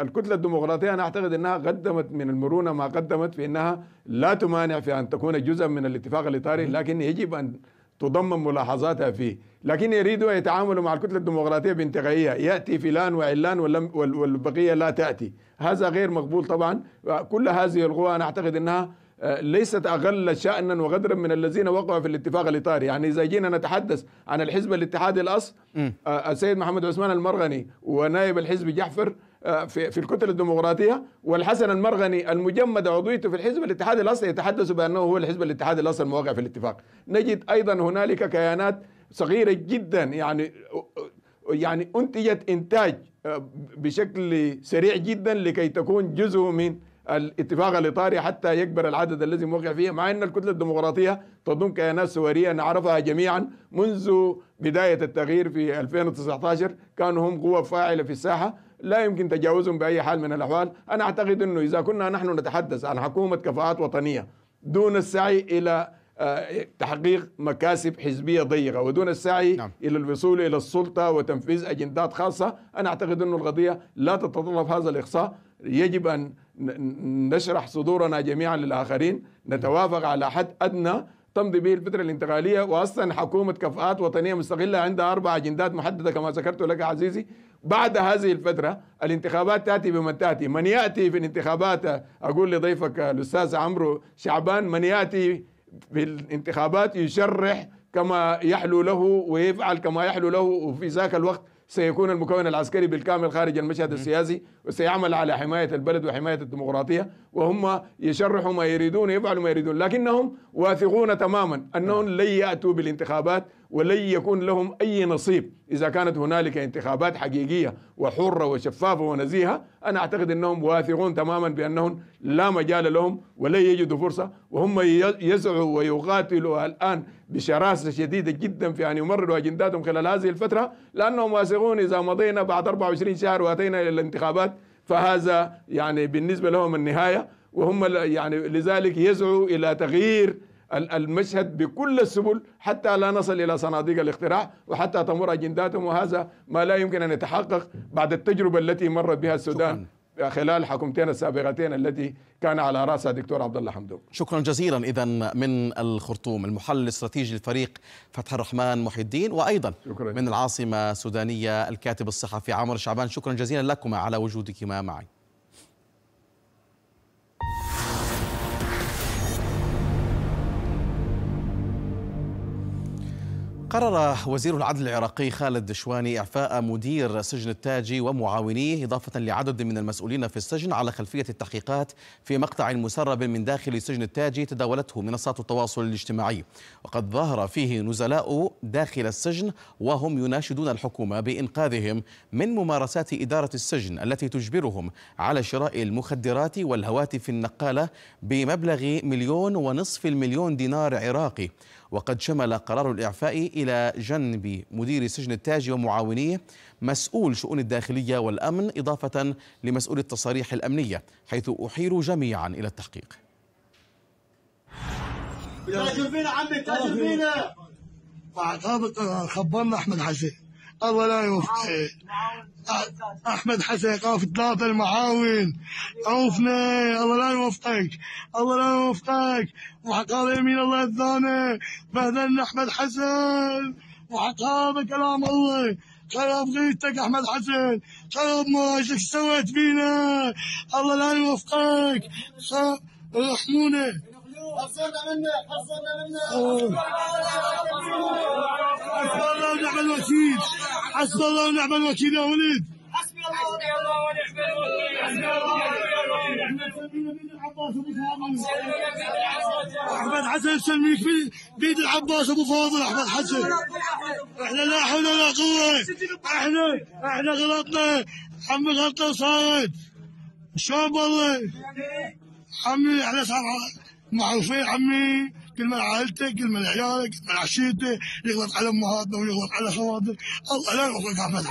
[SPEAKER 6] الكتله الديمقراطيه انا اعتقد انها قدمت من المرونه ما قدمت في انها لا تمانع في ان تكون جزءا من الاتفاق الاطاري لكن يجب ان تضمن ملاحظاتها فيه لكن يريدوا يتعاملوا مع الكتلة الديمقراطية بانتقائية يأتي فلان وعلان والبقية لا تأتي هذا غير مقبول طبعا كل هذه القوى أنا أعتقد أنها آه، ليست أقل شأنا وغدرا من الذين وقعوا في الاتفاق الإطاري يعني إذا جينا نتحدث عن الحزب الاتحادي الأصل آه، السيد محمد عثمان المرغني ونائب الحزب جحفر آه، في في الكتله الديمقراطيه والحسن المرغني المجمد عضويته في الحزب الاتحادي الاصل يتحدث بانه هو الحزب الاتحادي الاصل الموقع في الاتفاق نجد ايضا هنالك كيانات صغيره جدا يعني يعني انتجت انتاج بشكل سريع جدا لكي تكون جزء من الاتفاق الاطاري حتى يكبر العدد الذي موقع فيه مع ان الكتله الديمقراطيه تضم كيانات سوريه نعرفها جميعا منذ بدايه التغيير في 2019 كانوا هم قوه فاعله في الساحه لا يمكن تجاوزهم باي حال من الاحوال، انا اعتقد انه اذا كنا نحن نتحدث عن حكومه كفاءات وطنيه دون السعي الى آه، تحقيق مكاسب حزبيه ضيقه ودون السعي نعم. الى الوصول الى السلطه وتنفيذ اجندات خاصه، انا اعتقد انه القضيه لا تتطلب هذا الاقصاء، يجب ان نشرح صدورنا جميعا للآخرين نتوافق على حد أدنى تمضي به الفترة الانتقالية وأصلا حكومة كفاءات وطنية مستقلة عندها أربع أجندات محددة كما ذكرت لك عزيزي بعد هذه الفترة الانتخابات تأتي بمن تأتي من يأتي في الانتخابات أقول لضيفك الأستاذ عمرو شعبان من يأتي في الانتخابات يشرح كما يحلو له ويفعل كما يحلو له وفي ذاك الوقت سيكون المكون العسكري بالكامل خارج المشهد السياسي وسيعمل على حماية البلد وحماية الديمقراطية وهم يشرحوا ما يريدون يفعلوا ما يريدون لكنهم واثقون تماما أنهم نعم. لن يأتوا بالانتخابات ولن يكون لهم أي نصيب إذا كانت هنالك انتخابات حقيقية وحرة وشفافة ونزيهة أنا أعتقد أنهم واثقون تماما بأنهم لا مجال لهم ولن يجدوا فرصة وهم يسعوا ويقاتلوا الآن بشراسة شديدة جدا في أن يمرروا أجنداتهم خلال هذه الفترة لأنهم واثقون إذا مضينا بعد 24 شهر وأتينا إلى الانتخابات فهذا يعني بالنسبة لهم النهاية وهم يعني لذلك يسعوا إلى تغيير المشهد بكل السبل حتى لا نصل إلى صناديق الاقتراع وحتى تمر أجنداتهم وهذا ما لا يمكن أن يتحقق بعد التجربة التي مرت بها السودان شكرا. خلال حكومتين السابقتين التي كان على راسها الدكتور عبد الله حمدوك.
[SPEAKER 1] شكرا جزيلا اذا من الخرطوم المحلل الاستراتيجي للفريق فتح الرحمن محي الدين وايضا شكرا. من العاصمه السودانيه الكاتب الصحفي عمر شعبان شكرا جزيلا لكما على وجودكما معي. قرر وزير العدل العراقي خالد شواني إعفاء مدير سجن التاجي ومعاونيه إضافة لعدد من المسؤولين في السجن على خلفية التحقيقات في مقطع مسرب من داخل سجن التاجي تداولته منصات التواصل الاجتماعي وقد ظهر فيه نزلاء داخل السجن وهم يناشدون الحكومة بإنقاذهم من ممارسات إدارة السجن التي تجبرهم على شراء المخدرات والهواتف النقالة بمبلغ مليون ونصف المليون دينار عراقي وقد شمل قرار الإعفاء إلى جنب مدير سجن التاج ومعاونيه مسؤول شؤون الداخلية والأمن إضافة لمسؤول التصاريح الأمنية حيث أحيلوا جميعا إلى التحقيق
[SPEAKER 7] تاجر فينا عمي تاجر فينا خبرنا أحمد حسين الله لا يوفقه احمد حسن قاف ثلاثه المعاون عوفنا الله لا يوفقك الله لا يوفقك وحقاب يمين الله الثاني بهذا احمد حسن هذا كلام الله خير بغيتك احمد حسن ما شو سويت بينا الله لا يوفقك رحمونا
[SPEAKER 8] حصلنا منه حصلنا منه
[SPEAKER 7] حسب الله ونعم الوكيل حسب الله ونعم الوكيل يا وليد حسبي
[SPEAKER 4] الله ونعم
[SPEAKER 2] الوكيل حسبي الله احمد حسن
[SPEAKER 7] يسلميك بيد العباس ابو فاضل احمد حسن
[SPEAKER 4] احنا لا حول ولا قوه احنا
[SPEAKER 7] احنا غلطنا حمي غلطه صارت شو بالله حمي احنا صار معروفين عمي كلمة عائلتك كلمة عيالك كلمة عشيرتك يغلط على امهاتنا ويغلط على خواتك الله لا يوفقك احمد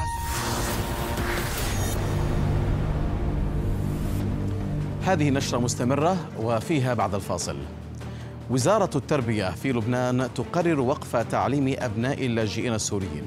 [SPEAKER 1] هذه نشرة مستمرة وفيها بعد الفاصل وزارة التربية في لبنان تقرر وقف تعليم أبناء اللاجئين السوريين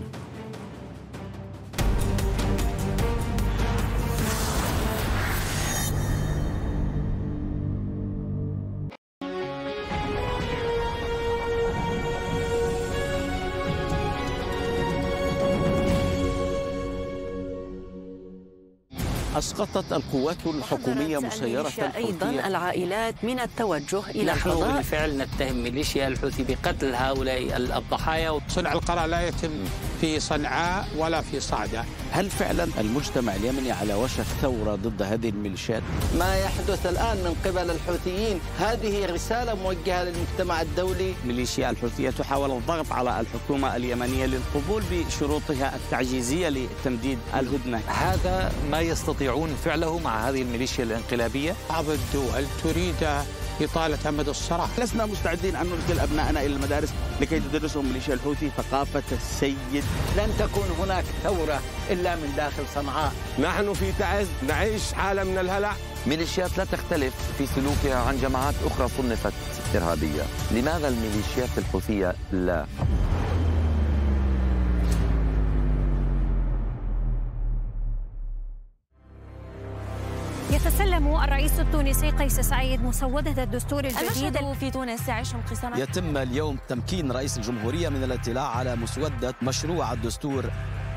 [SPEAKER 3] أسقطت القوات الحكومية مسيرة أيضا
[SPEAKER 5] العائلات من التوجه إلى نحن بالفعل
[SPEAKER 3] نتهم ميليشيا الحوثي بقتل هؤلاء
[SPEAKER 2] الضحايا صنع القرار لا يتم في صنعاء ولا في صعدة
[SPEAKER 3] هل فعلا المجتمع اليمني على وشك ثورة ضد هذه الميليشيات؟
[SPEAKER 7] ما يحدث الآن من قبل الحوثيين هذه رسالة موجهة للمجتمع الدولي
[SPEAKER 3] ميليشيا الحوثية تحاول الضغط
[SPEAKER 7] على الحكومة اليمنية للقبول بشروطها التعجيزية لتمديد الهدنة هذا ما يستطيعون فعله مع هذه الميليشيا الانقلابية بعض الدول تريد
[SPEAKER 1] إطالة أمد الصراع لسنا مستعدين أن نرسل أبنائنا إلى المدارس لكي تدرسهم
[SPEAKER 3] ميليشيا الحوثي ثقافة السيد لن تكون هناك ثورة إلا من داخل صنعاء نحن في تعز نعيش حالة من الهلع ميليشيات لا تختلف في سلوكها عن جماعات أخرى صنفت إرهابية لماذا الميليشيات الحوثية لا؟
[SPEAKER 9] الرئيس التونسي قيس سعيد
[SPEAKER 5] مسودة الدستور الجديد الذي في تونس يعيش انقسامات يتم
[SPEAKER 3] اليوم تمكين رئيس الجمهورية من الاطلاع على مسودة مشروع الدستور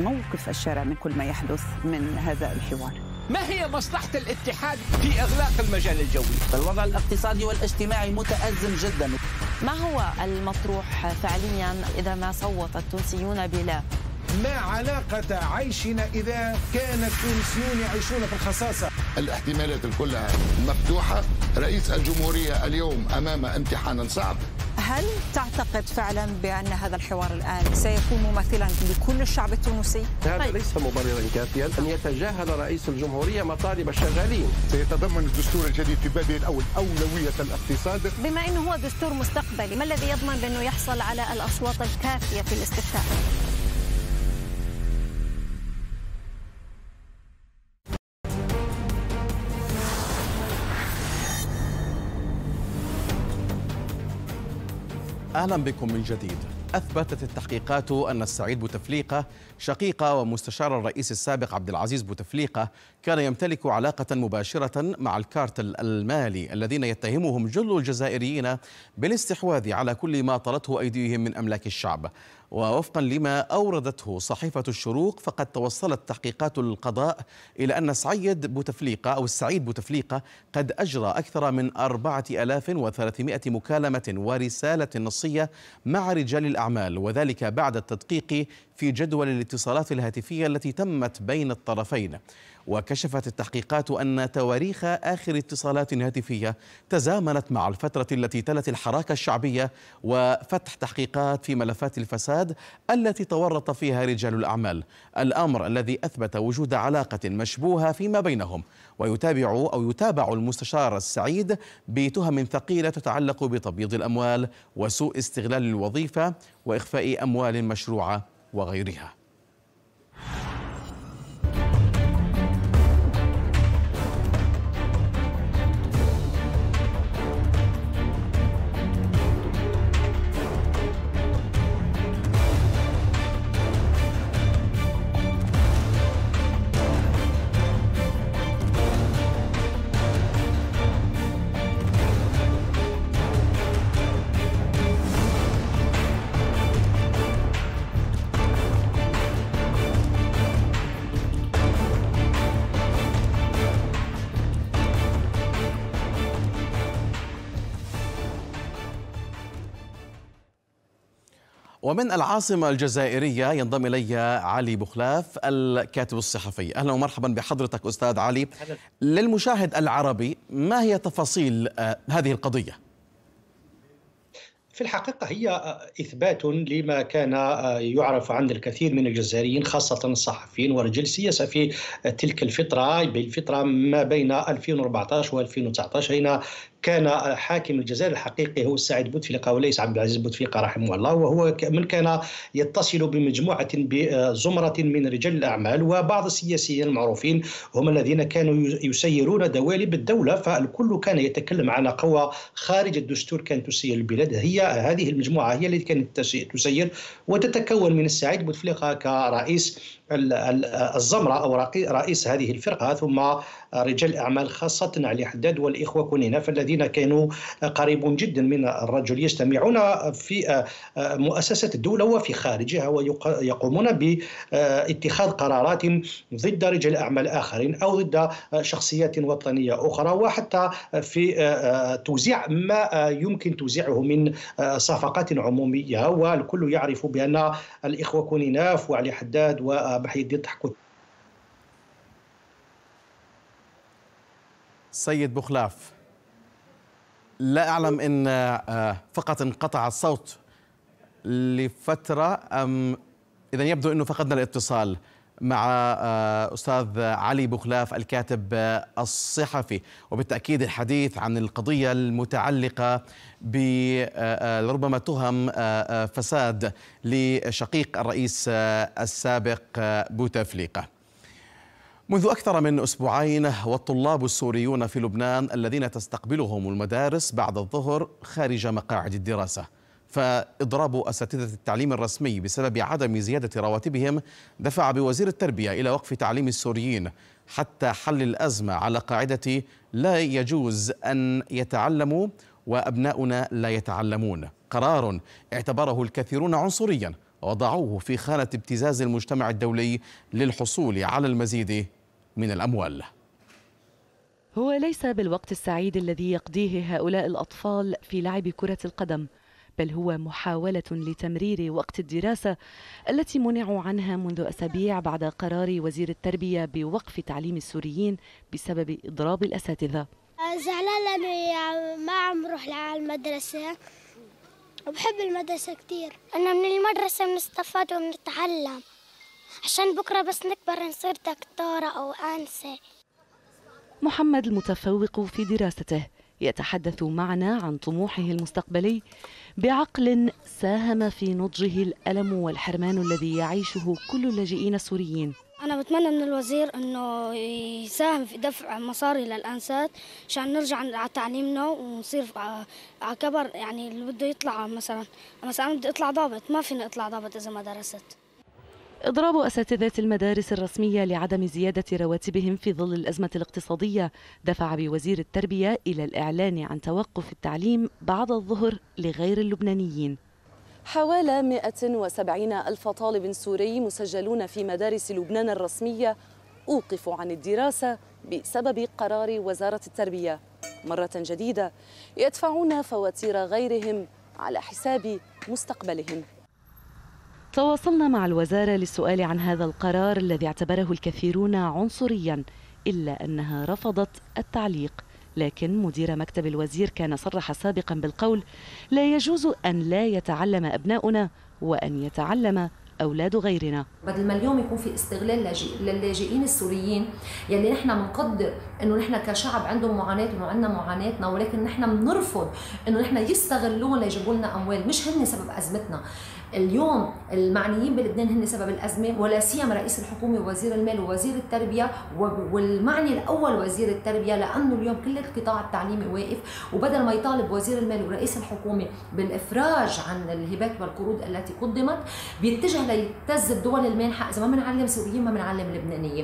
[SPEAKER 3] موقف الشارع من كل ما يحدث من هذا الحوار
[SPEAKER 5] ما هي مصلحة الاتحاد في إغلاق
[SPEAKER 3] المجال الجوي؟ الوضع
[SPEAKER 2] الاقتصادي والاجتماعي متأزم جدا
[SPEAKER 5] ما هو المطروح فعليا إذا ما صوت التونسيون بلا؟
[SPEAKER 2] ما علاقة عيشنا إذا كان
[SPEAKER 6] التونسيون يعيشون في الخصاصة؟ الاحتمالات كلها مفتوحة رئيس الجمهورية اليوم أمام امتحان صعب
[SPEAKER 3] هل تعتقد فعلا بأن هذا الحوار الآن سيكون ممثلا لكل الشعب التونسي؟
[SPEAKER 6] هذا طيب. ليس مبررا كافيا أن يتجاهل رئيس الجمهورية مطالب الشغالين سيتضمن الدستور الجديد في بابه الأول أولوية الاقتصاد
[SPEAKER 3] بما أنه هو دستور مستقبلي ما الذي يضمن بأنه يحصل على الأصوات الكافية في الاستفتاء؟
[SPEAKER 1] أهلا بكم من جديد أثبتت التحقيقات أن السعيد بوتفليقة شقيقة ومستشار الرئيس السابق عبد العزيز بوتفليقة كان يمتلك علاقة مباشرة مع الكارتل المالي الذين يتهمهم جل الجزائريين بالاستحواذ على كل ما طلته أيديهم من أملاك الشعب ووفقا لما أوردته صحيفة الشروق فقد توصلت تحقيقات القضاء إلى أن سعيد بوتفليقة أو السعيد بوتفليقة قد أجرى أكثر من 4300 مكالمة ورسالة نصية مع رجال الأعمال وذلك بعد التدقيق في جدول الاتصالات الهاتفية التي تمت بين الطرفين وكشفت التحقيقات أن تواريخ آخر اتصالات هاتفية تزامنت مع الفترة التي تلت الحراك الشعبية وفتح تحقيقات في ملفات الفساد التي تورط فيها رجال الأعمال الأمر الذي أثبت وجود علاقة مشبوهة فيما بينهم ويتابع أو يتابع المستشار السعيد بتهم ثقيلة تتعلق بتبييض الأموال وسوء استغلال الوظيفة وإخفاء أموال مشروعة وغيرها ومن العاصمة الجزائرية ينضم إلي علي بخلاف الكاتب الصحفي أهلا ومرحبا بحضرتك أستاذ علي للمشاهد العربي ما هي تفاصيل آه، هذه القضية؟
[SPEAKER 7] في الحقيقة هي آه، إثبات لما كان آه، يعرف عند الكثير من الجزائريين خاصة الصحفيين ورجال السياسة في تلك الفترة بالفترة ما بين 2014 و 2019 حين كان حاكم الجزائر الحقيقي هو السعيد بوتفليقه وليس عبد العزيز بوتفليقه رحمه الله وهو من كان يتصل بمجموعه بزمره من رجال الاعمال وبعض السياسيين المعروفين هم الذين كانوا يسيرون دوالب الدوله فالكل كان يتكلم على قوى خارج الدستور كانت تسير البلاد هي هذه المجموعه هي التي كانت تسير وتتكون من السعيد بوتفليقه كرئيس الزمره او رئيس هذه الفرقه ثم رجال الاعمال خاصه علي حداد والاخوه كونينا فالذين الذين كانوا قريبون جدا من الرجل يجتمعون في مؤسسة الدولة وفي خارجها ويقومون باتخاذ قرارات ضد رجال أعمال آخرين أو ضد شخصيات وطنية أخرى وحتى في توزيع ما يمكن توزيعه من صفقات عمومية والكل يعرف بأن الإخوة كونيناف وعلي حداد وبحيد يضحكوا
[SPEAKER 1] سيد بخلاف لا أعلم إن آه، فقط انقطع الصوت لفترة أم إذا يبدو أنه فقدنا الاتصال مع آه، أستاذ علي بخلاف الكاتب آه، الصحفي وبالتأكيد الحديث عن القضية المتعلقة بربما تهم فساد لشقيق الرئيس السابق بوتفليقة منذ أكثر من أسبوعين والطلاب السوريون في لبنان الذين تستقبلهم المدارس بعد الظهر خارج مقاعد الدراسة فإضراب أساتذة التعليم الرسمي بسبب عدم زيادة رواتبهم دفع بوزير التربية إلى وقف تعليم السوريين حتى حل الأزمة على قاعدة لا يجوز أن يتعلموا وأبناؤنا لا يتعلمون قرار اعتبره الكثيرون عنصريا وضعوه في خانة ابتزاز المجتمع الدولي للحصول على المزيد من الأموال
[SPEAKER 5] هو ليس بالوقت السعيد الذي يقضيه هؤلاء الأطفال في لعب كرة القدم بل هو محاولة لتمرير وقت الدراسة التي منعوا عنها منذ أسابيع بعد قرار وزير التربية بوقف تعليم السوريين بسبب إضراب الأساتذة
[SPEAKER 9] زعلان لأنه ما عم بروح على المدرسة وبحب المدرسة كثير أنا من المدرسة بنستفاد وبنتعلم عشان بكرة بس نكبر نصير دكتورة أو أنسة
[SPEAKER 5] محمد المتفوق في دراسته يتحدث معنا عن طموحه المستقبلي بعقل ساهم في نضجه الألم والحرمان الذي يعيشه كل اللاجئين السوريين
[SPEAKER 9] أنا بتمنى من الوزير أنه يساهم في دفع مصاري للأنسات عشان نرجع على تعليمنا ونصير آه، على كبر يعني اللي بده يطلع مثلا مثلا بدي أطلع ضابط ما فيني أطلع ضابط إذا ما درست
[SPEAKER 5] إضراب أساتذة المدارس الرسمية لعدم زيادة رواتبهم في ظل الأزمة الاقتصادية دفع بوزير التربية إلى الإعلان عن توقف التعليم بعد الظهر لغير اللبنانيين حوالي 170 ألف طالب سوري مسجلون في مدارس لبنان الرسمية أوقفوا عن الدراسة بسبب قرار وزارة التربية مرة جديدة يدفعون فواتير غيرهم على حساب مستقبلهم تواصلنا مع الوزارة للسؤال عن هذا القرار الذي اعتبره الكثيرون عنصريا إلا أنها رفضت التعليق لكن مدير مكتب الوزير كان صرح سابقا بالقول لا يجوز أن لا يتعلم أبناؤنا وأن يتعلم اولاد غيرنا بدل ما اليوم يكون في استغلال للاجئين السوريين يلي نحن بنقدر انه نحن كشعب عندهم معاناه وعندنا معاناتنا ولكن نحن بنرفض انه نحن يستغلون ليجيبوا لنا اموال مش هن سبب ازمتنا اليوم المعنيين بلبنان هن سبب الازمه ولا سيما رئيس الحكومه ووزير المال ووزير التربيه والمعني الاول وزير التربيه لانه اليوم كل القطاع التعليمي واقف وبدل ما يطالب وزير المال ورئيس الحكومه بالافراج عن الهبات والقروض التي قدمت بيتجه ليبتز الدول المانحه اذا ما بنعلم سوريين ما بنعلم لبنانيه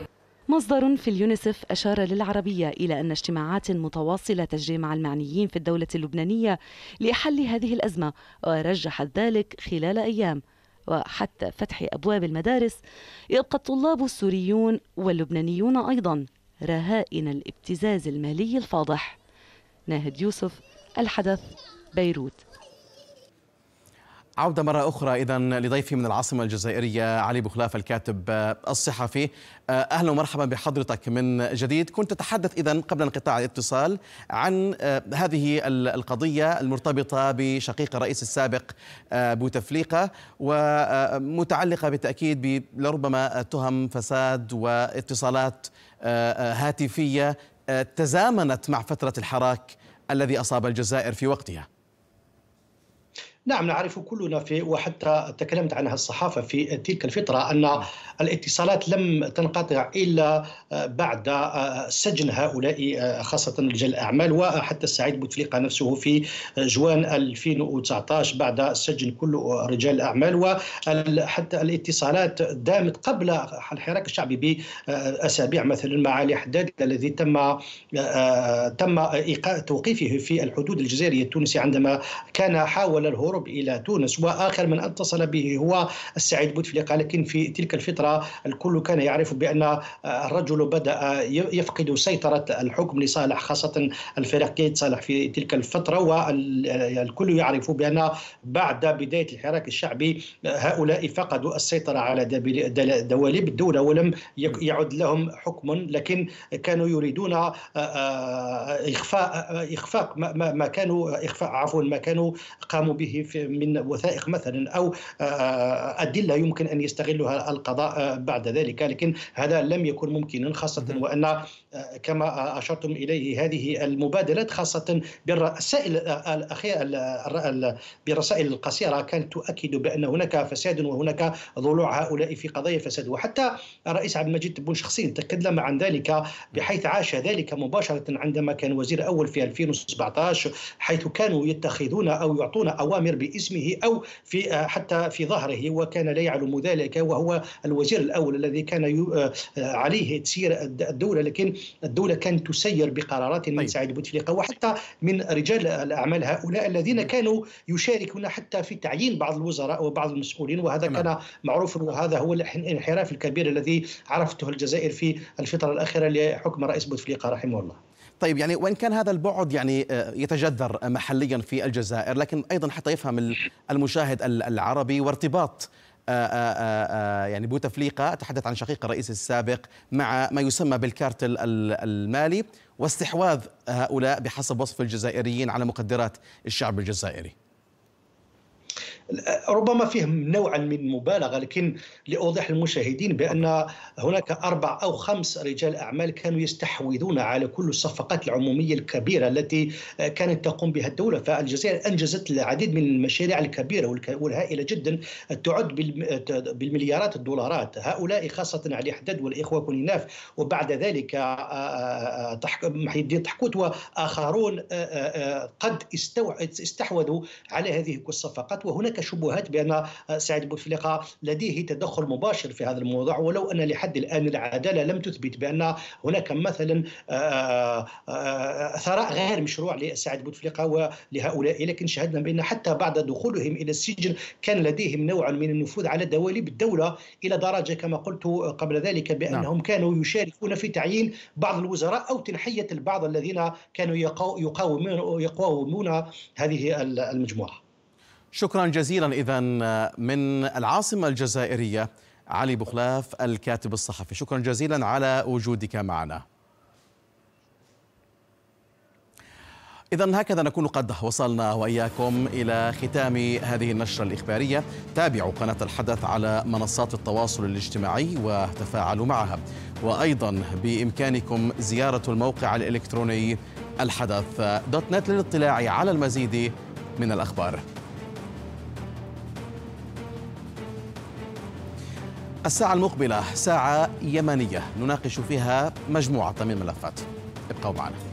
[SPEAKER 5] مصدر في اليونيسف أشار للعربية إلى أن اجتماعات متواصلة تجري مع المعنيين في الدولة اللبنانية لحل هذه الأزمة ورجحت ذلك خلال أيام وحتى فتح أبواب المدارس يبقى الطلاب السوريون واللبنانيون أيضا رهائن الابتزاز المالي الفاضح ناهد يوسف الحدث بيروت
[SPEAKER 1] عودة مرة أخرى إذا لضيفي من العاصمة الجزائرية علي بخلاف الكاتب آه، الصحفي آه، أهلا ومرحبا بحضرتك من جديد كنت تتحدث إذا قبل انقطاع الاتصال عن آه، هذه القضية المرتبطة بشقيق الرئيس السابق بوتفليقة ومتعلقة بالتأكيد لربما تهم فساد واتصالات هاتفية تزامنت مع فترة الحراك الذي أصاب الجزائر في وقتها
[SPEAKER 7] نعم نعرف كلنا في وحتى تكلمت عنها الصحافة في تلك الفترة أن الاتصالات لم تنقطع إلا بعد سجن هؤلاء خاصة رجال الأعمال وحتى السعيد بوتفليقة نفسه في جوان 2019 بعد سجن كل رجال الأعمال وحتى الاتصالات دامت قبل الحراك الشعبي بأسابيع مثلا مع علي حداد الذي تم تم توقيفه في الحدود الجزائرية التونسية عندما كان حاول الهروب الهروب الى تونس واخر من اتصل به هو السعيد بوتفليقه لكن في تلك الفتره الكل كان يعرف بان الرجل بدا يفقد سيطره الحكم لصالح خاصه الفريق صالح في تلك الفتره والكل يعرف بان بعد بدايه الحراك الشعبي هؤلاء فقدوا السيطره على دواليب الدوله ولم يعد لهم حكم لكن كانوا يريدون اخفاء اخفاء ما كانوا اخفاء عفوا ما كانوا قاموا به في, من وثائق مثلا او آه، آه، ادله يمكن ان يستغلها القضاء آه، بعد ذلك لكن هذا لم يكن ممكنا خاصه وان كما اشرتم اليه هذه المبادلات خاصه بالرسائل الاخيره بالرسائل القصيره كانت تؤكد بان هناك فساد وهناك ضلوع هؤلاء في قضايا فساد وحتى الرئيس عبد المجيد تبون شخصيا تكلم عن ذلك بحيث عاش ذلك مباشره عندما كان وزير اول في 2017 حيث كانوا يتخذون او يعطون اوامر الأمير باسمه أو في آه، حتى في ظهره وكان لا يعلم ذلك وهو الوزير الأول الذي كان آه، آه، عليه تسير الدولة لكن الدولة كانت تسير بقرارات من طيب. سعيد بوتفليقة وحتى من رجال الأعمال هؤلاء الذين كانوا يشاركون حتى في تعيين بعض الوزراء وبعض المسؤولين وهذا كان معروف وهذا هو الانحراف الكبير الذي عرفته الجزائر في الفترة الأخيرة لحكم رئيس بوتفليقة رحمه الله
[SPEAKER 1] طيب يعني وان كان هذا البعد يعني آه، يتجذر محليا في الجزائر لكن ايضا حتى يفهم المشاهد العربي وارتباط آه، آه، يعني بوتفليقه تحدث عن شقيق الرئيس السابق مع ما يسمى بالكارتل المالي واستحواذ هؤلاء بحسب وصف الجزائريين على مقدرات الشعب الجزائري
[SPEAKER 7] ربما فيه نوعا من مبالغه لكن لاوضح للمشاهدين بان هناك اربع او خمس رجال اعمال كانوا يستحوذون على كل الصفقات العموميه الكبيره التي كانت تقوم بها الدوله فالجزائر انجزت العديد من المشاريع الكبيره والهائله جدا تعد بالمليارات الدولارات هؤلاء خاصه علي حداد والاخوه كونيناف وبعد ذلك آه، آه، آه، محي الدين تحكوت واخرون قد استحوذوا على هذه الصفقات وهناك شبهات بان سعد بوتفليقه لديه تدخل مباشر في هذا الموضوع ولو ان لحد الان العداله لم تثبت بان هناك مثلا آه، آه، ثراء غير مشروع لسعد بوتفليقه ولهؤلاء لكن شهدنا بان حتى بعد دخولهم الى السجن كان لديهم نوع من النفوذ على دواليب الدوله الى درجه كما قلت قبل ذلك بانهم نعم. كانوا يشاركون في تعيين بعض الوزراء او تنحيه البعض الذين كانوا يقاومون يقاومون هذه المجموعه
[SPEAKER 1] شكرا جزيلا إذا من العاصمة الجزائرية علي بخلاف الكاتب الصحفي شكرا جزيلا على وجودك معنا إذا هكذا نكون قد وصلنا وإياكم إلى ختام هذه النشرة الإخبارية تابعوا قناة الحدث على منصات التواصل الاجتماعي وتفاعلوا معها وأيضا بإمكانكم زيارة الموقع الإلكتروني الحدث دوت نت للاطلاع على المزيد من الأخبار الساعة المقبلة ساعة يمنية نناقش فيها مجموعة من الملفات ابقوا معنا